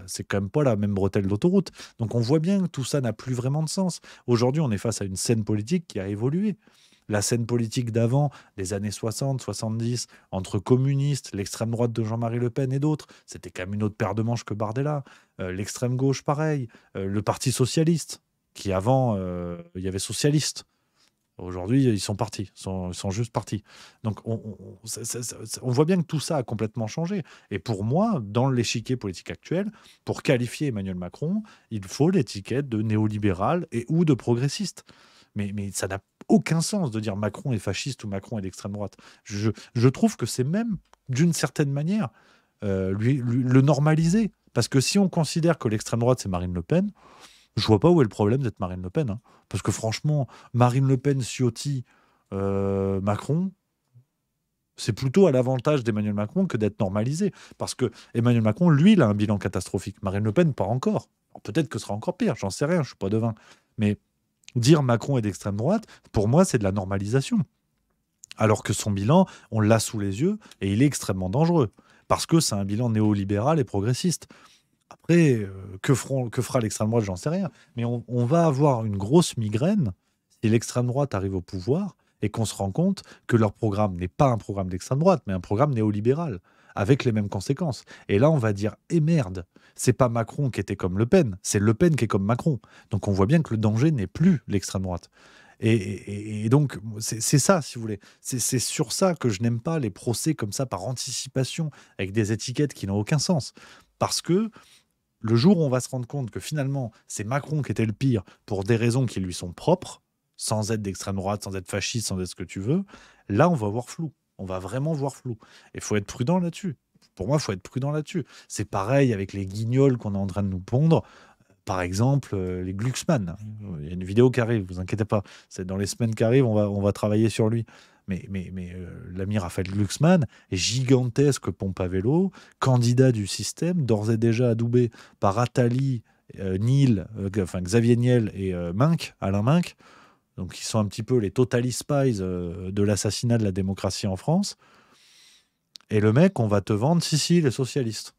c'est quand même pas la même bretelle d'autoroute. Donc on voit bien que tout ça n'a plus vraiment de sens. Aujourd'hui, on est face à une scène politique qui a évolué la scène politique d'avant, des années 60, 70, entre communistes, l'extrême droite de Jean-Marie Le Pen et d'autres, c'était quand même une autre paire de manches que Bardella. Euh, l'extrême gauche, pareil. Euh, le Parti socialiste, qui avant, euh, il y avait socialiste. Aujourd'hui, ils sont partis, ils sont, juste partis. Donc, on, voit bien que tout ça a complètement changé. Et pour moi, dans l'échiquier politique actuel, pour qualifier Emmanuel Macron, il faut l'étiquette de néolibéral et ou de progressiste. Mais, mais ça n'a aucun sens de dire Macron est fasciste ou Macron est d'extrême droite. Je, trouve que c'est même, d'une certaine manière, euh, lui, le normaliser. Parce que si on considère que l'extrême droite, c'est Marine Le Pen, je vois pas où est le problème d'être Marine Le Pen. Hein. Parce que franchement, Marine Le Pen, Ciotti, euh, Macron, c'est plutôt à l'avantage d'Emmanuel Macron que d'être normalisé. Parce que Emmanuel Macron, lui, il a un bilan catastrophique. Marine Le Pen, pas encore. Peut-être que ce sera encore pire, j'en sais rien, je suis pas devin. Mais Dire Macron est d'extrême droite, pour moi, c'est de la normalisation. Alors que son bilan, on l'a sous les yeux et il est extrêmement dangereux. Parce que c'est un bilan néolibéral et progressiste. Après, euh, que, fera l'extrême droite, j'en sais rien. Mais on, on, va avoir une grosse migraine si l'extrême droite arrive au pouvoir et qu'on se rend compte que leur programme n'est pas un programme d'extrême droite, mais un programme néolibéral, avec les mêmes conséquences. Et là, on va dire, eh merde, c'est pas Macron qui était comme Le Pen, c'est Le Pen qui est comme Macron. Donc on voit bien que le danger n'est plus l'extrême droite. Et, et donc, c'est ça, si vous voulez. C'est sur ça que je n'aime pas les procès comme ça par anticipation, avec des étiquettes qui n'ont aucun sens. Parce que le jour où on va se rendre compte que finalement, c'est Macron qui était le pire pour des raisons qui lui sont propres, sans être d'extrême droite, sans être fasciste, sans être ce que tu veux, là, on va voir flou. On va vraiment voir flou. Et il faut être prudent là-dessus pour moi, il faut être prudent là-dessus. C'est pareil avec les guignols qu'on est en train de nous pondre. Par exemple, euh, les Glucksmann. Il y a une vidéo qui arrive, vous inquiétez pas. C'est dans les semaines qui arrivent, on va, on va travailler sur lui. Mais, mais, mais euh, l'ami Raphaël Glucksmann, gigantesque pompe à vélo, candidat du système, d'ores et déjà adoubé par Attali, euh, Nil enfin Xavier Niel et Alain Minck, donc qui sont un petit peu les totally spies de l'assassinat de la démocratie en France. Et le mec, on va te vendre, si, si, les socialiste.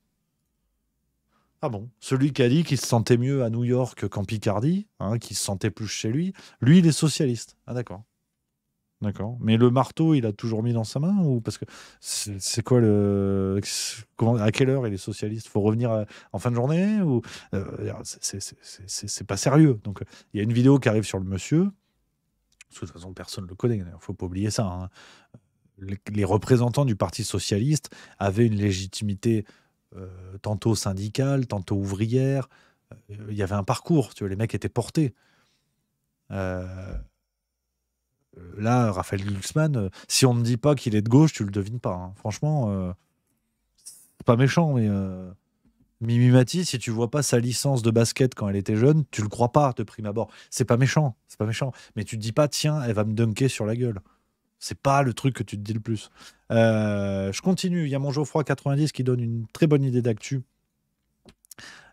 Ah bon Celui qui a dit qu'il se sentait mieux à New York qu'en Picardie, hein, qu'il se sentait plus chez lui, lui, il est socialiste. Ah d'accord. D'accord. Mais le marteau, il a toujours mis dans sa main ou parce que c'est quoi le à quelle heure il est socialiste Faut revenir en fin de journée ou euh, c'est pas sérieux. Donc il y a une vidéo qui arrive sur le monsieur. De toute façon, personne ne le connaît. Il faut pas oublier ça. Hein les, représentants du Parti socialiste avaient une légitimité euh, tantôt syndicale, tantôt ouvrière. Euh, il y avait un parcours, tu les mecs étaient portés. Euh, là, Raphaël Glucksmann, si on ne dit pas qu'il est de gauche, tu le devines pas. Hein. Franchement, c'est pas méchant, mais Mimi Mati, si tu ne vois pas sa licence de basket quand elle était jeune, tu le crois pas de prime abord. C'est pas méchant, c'est pas méchant. Mais tu te dis pas, tiens, elle va me dunker sur la gueule. C'est pas le truc que tu te dis le plus. Euh, je continue. Il y a mon Geoffroy 90 qui donne une très bonne idée d'actu.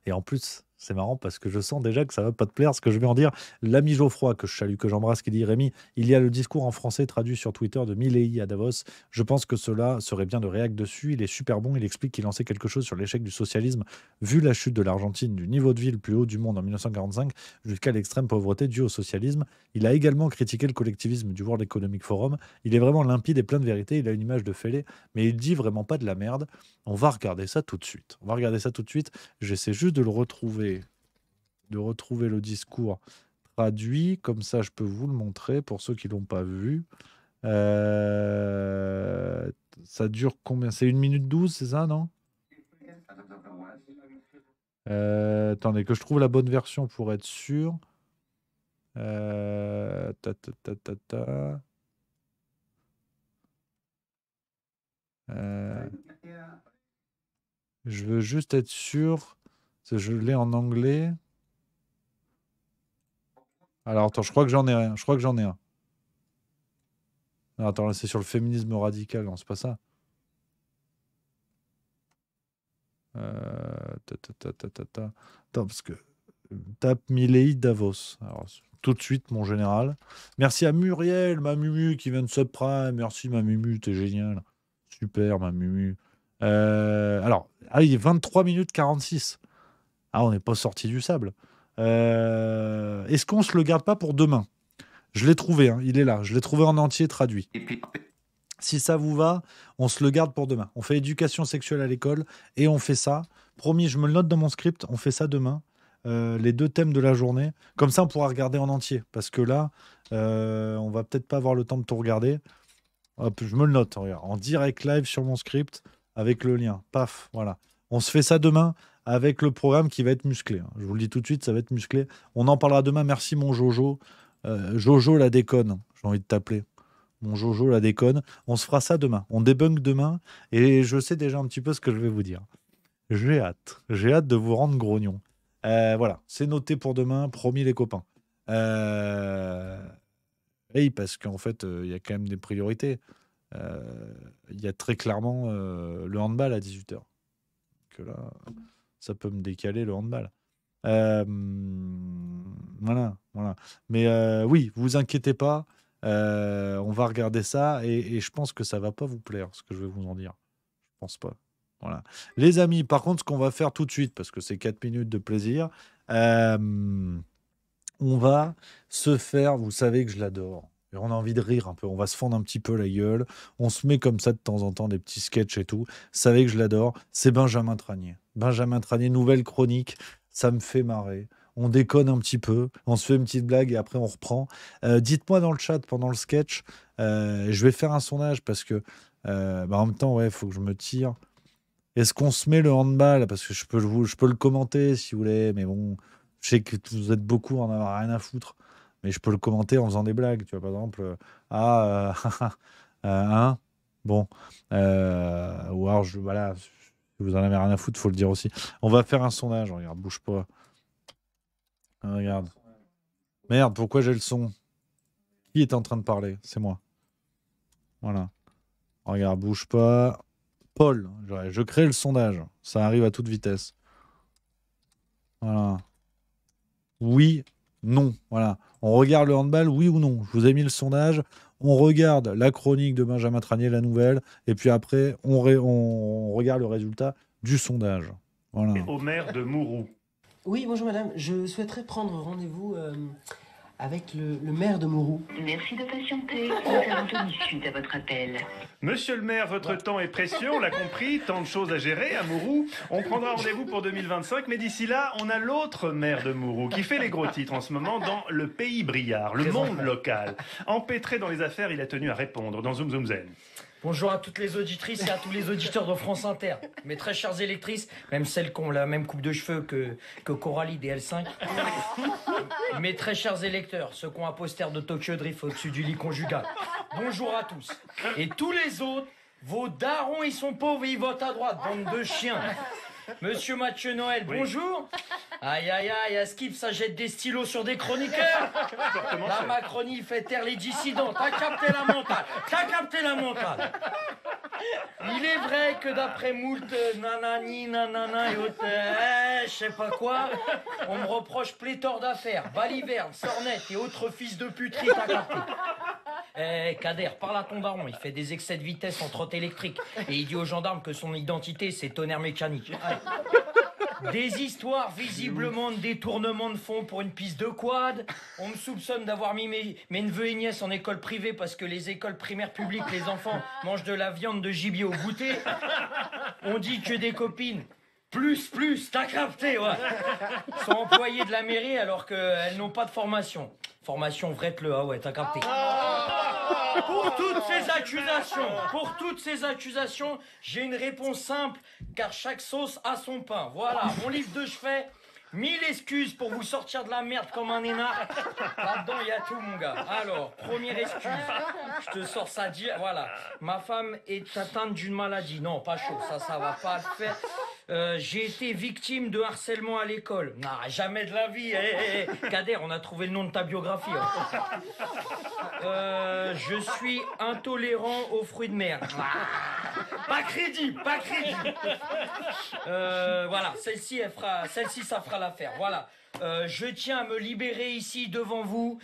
Et en plus, c'est marrant parce que je sens déjà que ça va pas te plaire ce que je vais en dire. L'ami Geoffroy, que je salue, que j'embrasse, qui dit Rémi, il y a le discours en français traduit sur Twitter de Milley à Davos. Je pense que cela serait bien de réagir dessus. Il est super bon. Il explique qu'il lançait quelque chose sur l'échec du socialisme, vu la chute de l'Argentine du niveau de vie le plus haut du monde en 1945 jusqu'à l'extrême pauvreté due au socialisme. Il a également critiqué le collectivisme du World Economic Forum. Il est vraiment limpide et plein de vérité. Il a une image de fêlé, mais il dit vraiment pas de la merde. On va regarder ça tout de suite. On va regarder ça tout de suite. J'essaie juste de le retrouver de retrouver le discours traduit. Comme ça, je peux vous le montrer pour ceux qui ne l'ont pas vu. Euh, ça dure combien C'est 1 minute 12, c'est ça, non euh, Attendez, que je trouve la bonne version pour être sûr. Euh, je veux juste être sûr. Je l'ai en anglais. Alors attends, je crois que j'en ai un. Je crois que j'en ai un. attends, là c'est sur le féminisme radical, non, c'est pas ça. Euh, attends, parce que euh, tape Milei Davos. tout de suite, mon général. Merci à Muriel, ma Mumu, qui vient de Subprime. Merci, ma Mumu, t'es génial. Super, ma Mumu. Euh, alors, il est 23 minutes 46. Ah, on n'est pas sorti du sable. Euh, est-ce qu'on se le garde pas pour demain Je l'ai trouvé, hein, il est là. Je l'ai trouvé en entier traduit. Si ça vous va, on se le garde pour demain. On fait éducation sexuelle à l'école et on fait ça. Promis, je me le note dans mon script, on fait ça demain. Euh, les deux thèmes de la journée. Comme ça, on pourra regarder en entier. Parce que là, euh, on va peut-être pas avoir le temps de tout regarder. je me le note, En direct live sur mon script avec le lien. Paf, voilà. On se fait ça demain avec le programme qui va être musclé. Hein. Je vous le dis tout de suite, ça va être musclé. On en parlera demain. Merci, mon Jojo. Euh, Jojo la déconne, j'ai envie de t'appeler. Mon Jojo la déconne. On se fera ça demain. On débunk demain. Et je sais déjà un petit peu ce que je vais vous dire. J'ai hâte. J'ai hâte de vous rendre grognon. Euh, voilà, c'est noté pour demain. Promis, les copains. Hey, euh, parce qu'en fait, il y a quand même des priorités. Il y a très clairement le handball à 18h. Que là ça peut me décaler le handball. Euh, voilà, voilà. Mais euh, oui, vous inquiétez pas, euh, on va regarder ça et, je pense que ça va pas vous plaire, ce que je vais vous en dire. Je pense pas. Voilà. Les amis, par contre, ce qu'on va faire tout de suite, parce que c'est 4 minutes de plaisir, on va se faire, vous savez que je l'adore. on a envie de rire un peu, on va se fendre un petit peu la gueule, on se met comme ça de temps en temps des petits sketchs et tout. Vous savez que je l'adore, c'est Benjamin Tranier. Benjamin Tranier, nouvelle chronique, ça me fait marrer. On déconne un petit peu, on se fait une petite blague et après on reprend. Euh, dites-moi dans le chat pendant le sketch, euh, je vais faire un sondage parce que euh, bah, en même temps, ouais, faut que je me tire. Est-ce qu'on se met le handball Parce que je peux, vous, je peux le commenter si vous voulez, mais bon, je sais que vous êtes beaucoup en avoir rien à foutre, mais je peux le commenter en faisant des blagues. Tu vois, par exemple, ah, euh, hein, bon, ou alors je, voilà, vous en avez rien à foutre, faut le dire aussi. On va faire un sondage, regarde, bouge pas. Ah, regarde. Merde, pourquoi j'ai le son Qui est en train de parler C'est moi. Voilà. Regarde, bouge pas. Paul, je crée le sondage. Ça arrive à toute vitesse. Voilà. Oui, non. Voilà. On regarde le handball, oui ou non. Je vous ai mis le sondage on regarde la chronique de Benjamin Tranier, la nouvelle, et puis après, on, regarde le résultat du sondage. Voilà. Et Omer de Mourou. Oui, bonjour madame. Je souhaiterais prendre rendez-vous euh, avec le, maire de Mourou. Merci de patienter. Nous oh. avons tenu à votre appel. Monsieur le maire, votre temps est précieux, on l'a compris. Tant de choses à gérer à Mourou. On prendra rendez-vous pour 2025. Mais d'ici là, on a l'autre maire de Mourou qui fait les gros titres en ce moment dans le pays brillard, le monde local. Empêtré dans les affaires, il a tenu à répondre dans Zoom Zoom Zen. Bonjour à toutes les auditrices et à tous les auditeurs de France Inter. Mes très chères électrices, même celles qui ont la même coupe de cheveux que, que Coralie des L5. Mes très chers électeurs, ceux qui ont un poster de Tokyo Drift au-dessus du lit conjugal. Bonjour à tous. Et tous les autres, vos darons, ils sont pauvres ils votent à droite, bande de chiens. Monsieur Mathieu Noël, bonjour. Aïe, aïe, aïe, Skip, ça jette des stylos sur des chroniqueurs. la Macronie fait taire les dissidents. T'as capté la mentale. T'as capté la mentale. Il est vrai que d'après moult euh, nanani, nanana et autres, euh, je sais pas quoi, on me reproche pléthore d'affaires, baliverne, sornette et autres fils de puterie, t'as capté. Eh, Kader, parle à ton baron, il fait des excès de vitesse en trotte électrique et il dit aux gendarmes que son identité c'est tonnerre mécanique. Des histoires visiblement de détournement de fonds pour une piste de quad. On me soupçonne d'avoir mis mes, neveux et nièces en école privée parce que les écoles primaires publiques, les enfants mangent de la viande de gibier au goûter. On dit que des copines plus, plus, t'as crapté, ouais. sont employés de la mairie alors qu'elles n'ont pas de formation. Formation, vrai le ah ouais, t'as capté. Ah. Pour toutes ces accusations, pour toutes ces accusations, j'ai une réponse simple, car chaque sauce a son pain. Voilà, mon livre de chevet, Mille excuses pour vous sortir de la merde comme un énarque. Là-dedans, il y a tout, mon gars. Alors, première excuse. Je te sors ça dire. Voilà. Ma femme est atteinte d'une maladie. Non, pas chaud. Ça, ça va pas le faire. Euh, j'ai été victime de harcèlement à l'école. Non, jamais de la vie. Eh, eh, eh. Kader, on a trouvé le nom de ta biographie. Hein. Euh, je suis intolérant aux fruits de mer. Ah. Pas crédit, pas crédit. Euh, voilà, celle-ci, elle fera, celle-ci, ça fera voilà. Euh, je tiens à me libérer ici devant vous.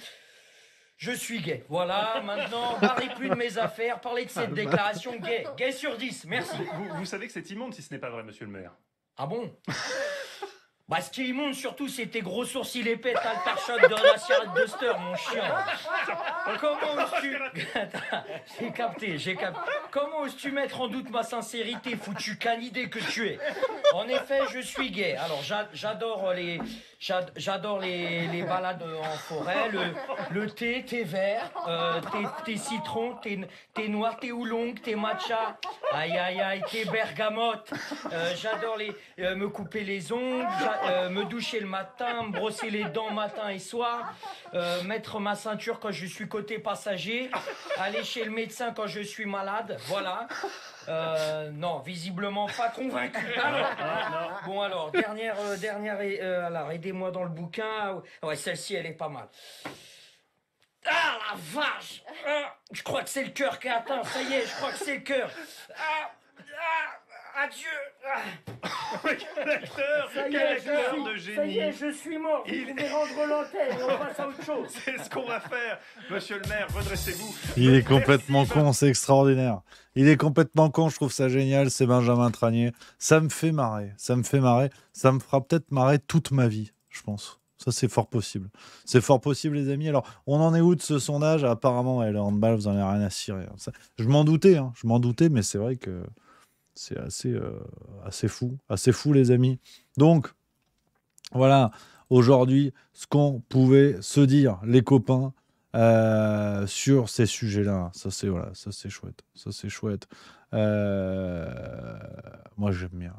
Je suis gay. Voilà, maintenant, parlez plus de mes affaires, parlez de cette ah, bah. déclaration gay. Gay sur 10, merci. Vous, vous savez que c'est immonde si ce n'est pas vrai, monsieur le maire. Ah bon Bah, ce qui est immonde surtout, tes gros sourcils épais, t'as le tarchoc de la mon chien. Comment oses-tu. j'ai capté, j'ai capté. Comment oses-tu mettre en doute ma sincérité, foutu canidé que tu es En effet, je suis gay. Alors, j'adore les, J'adore les, balades en forêt, le, thé, thé vert, euh, thé, thé, citron, thé, thé, noir, thé oolong, thé matcha, aïe aïe aïe, thé bergamote. Euh, j'adore les euh, me couper les ongles, me doucher le matin, me brosser les dents matin et soir, mettre ma ceinture quand je suis côté passager, aller chez le médecin quand je suis malade, voilà. Euh, non, visiblement pas convaincu. Ah, bon alors, dernière, euh, dernière, euh, alors aidez-moi dans le bouquin. Ouais, celle-ci, elle est pas mal. Ah la vache ah, Je crois que c'est le cœur qui a atteint. Ça y est, je crois que c'est le cœur. Ah, ah adieu. Ah. quel acteur, quel acteur de génie. Ça y est, je suis mort. Il... est rendre l'antenne, on passe à autre chose. C'est ce qu'on va faire. Monsieur le maire, redressez-vous. Il est complètement con, c'est extraordinaire. Il est complètement con, je trouve ça génial, c'est Benjamin Tranier. Ça me fait marrer, ça me fait marrer. Ça me fera peut-être marrer toute ma vie, je pense. Ça, c'est fort possible. C'est fort possible, les amis. Alors, on en est où de ce sondage Apparemment, est on balle vous n'en avez rien à cirer. je m'en doutais, hein. je m'en doutais, mais c'est vrai que c'est assez, euh, assez fou, assez fou les amis. Donc, voilà, aujourd'hui, ce qu'on pouvait se dire, les copains, euh, sur ces sujets-là. Ça, c'est voilà, ça c'est chouette. Ça, c'est chouette. Euh, moi, j'aime bien.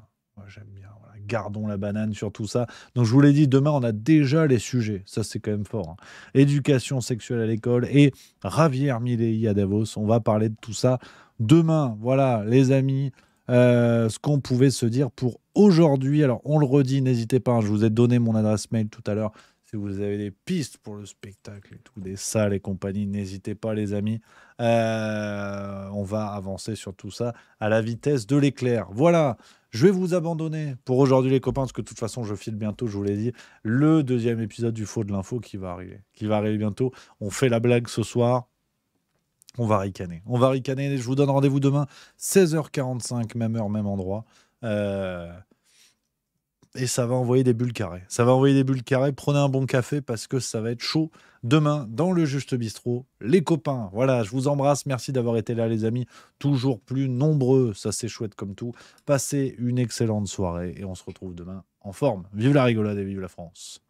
j'aime bien. Voilà. Gardons la banane sur tout ça. Donc, je vous l'ai dit, demain, on a déjà les sujets. Ça, c'est quand même fort. Hein. Éducation sexuelle à l'école et Ravier Milei à Davos. On va parler de tout ça demain. Voilà, les amis. Euh, ce qu'on pouvait se dire pour aujourd'hui. Alors, on le redit, n'hésitez pas, hein, je vous ai donné mon adresse mail tout à l'heure. Si vous avez des pistes pour le spectacle et tout, des salles et compagnie, n'hésitez pas, les amis. Euh, on va avancer sur tout ça à la vitesse de l'éclair. Voilà, je vais vous abandonner pour aujourd'hui, les copains, parce que de toute façon, je file bientôt, je vous l'ai dit, le deuxième épisode du Faux de l'Info qui va arriver. Qui va arriver bientôt. On fait la blague ce soir. On va ricaner. On va ricaner. Je vous donne rendez-vous demain, 16h45, même heure, même endroit. Euh, et ça va envoyer des bulles carrées. Ça va envoyer des bulles carrées. Prenez un bon café parce que ça va être chaud demain dans le Juste Bistrot. Les copains, voilà, je vous embrasse. Merci d'avoir été là, les amis. Toujours plus nombreux. Ça, c'est chouette comme tout. Passez une excellente soirée et on se retrouve demain en forme. Vive la rigolade et vive la France.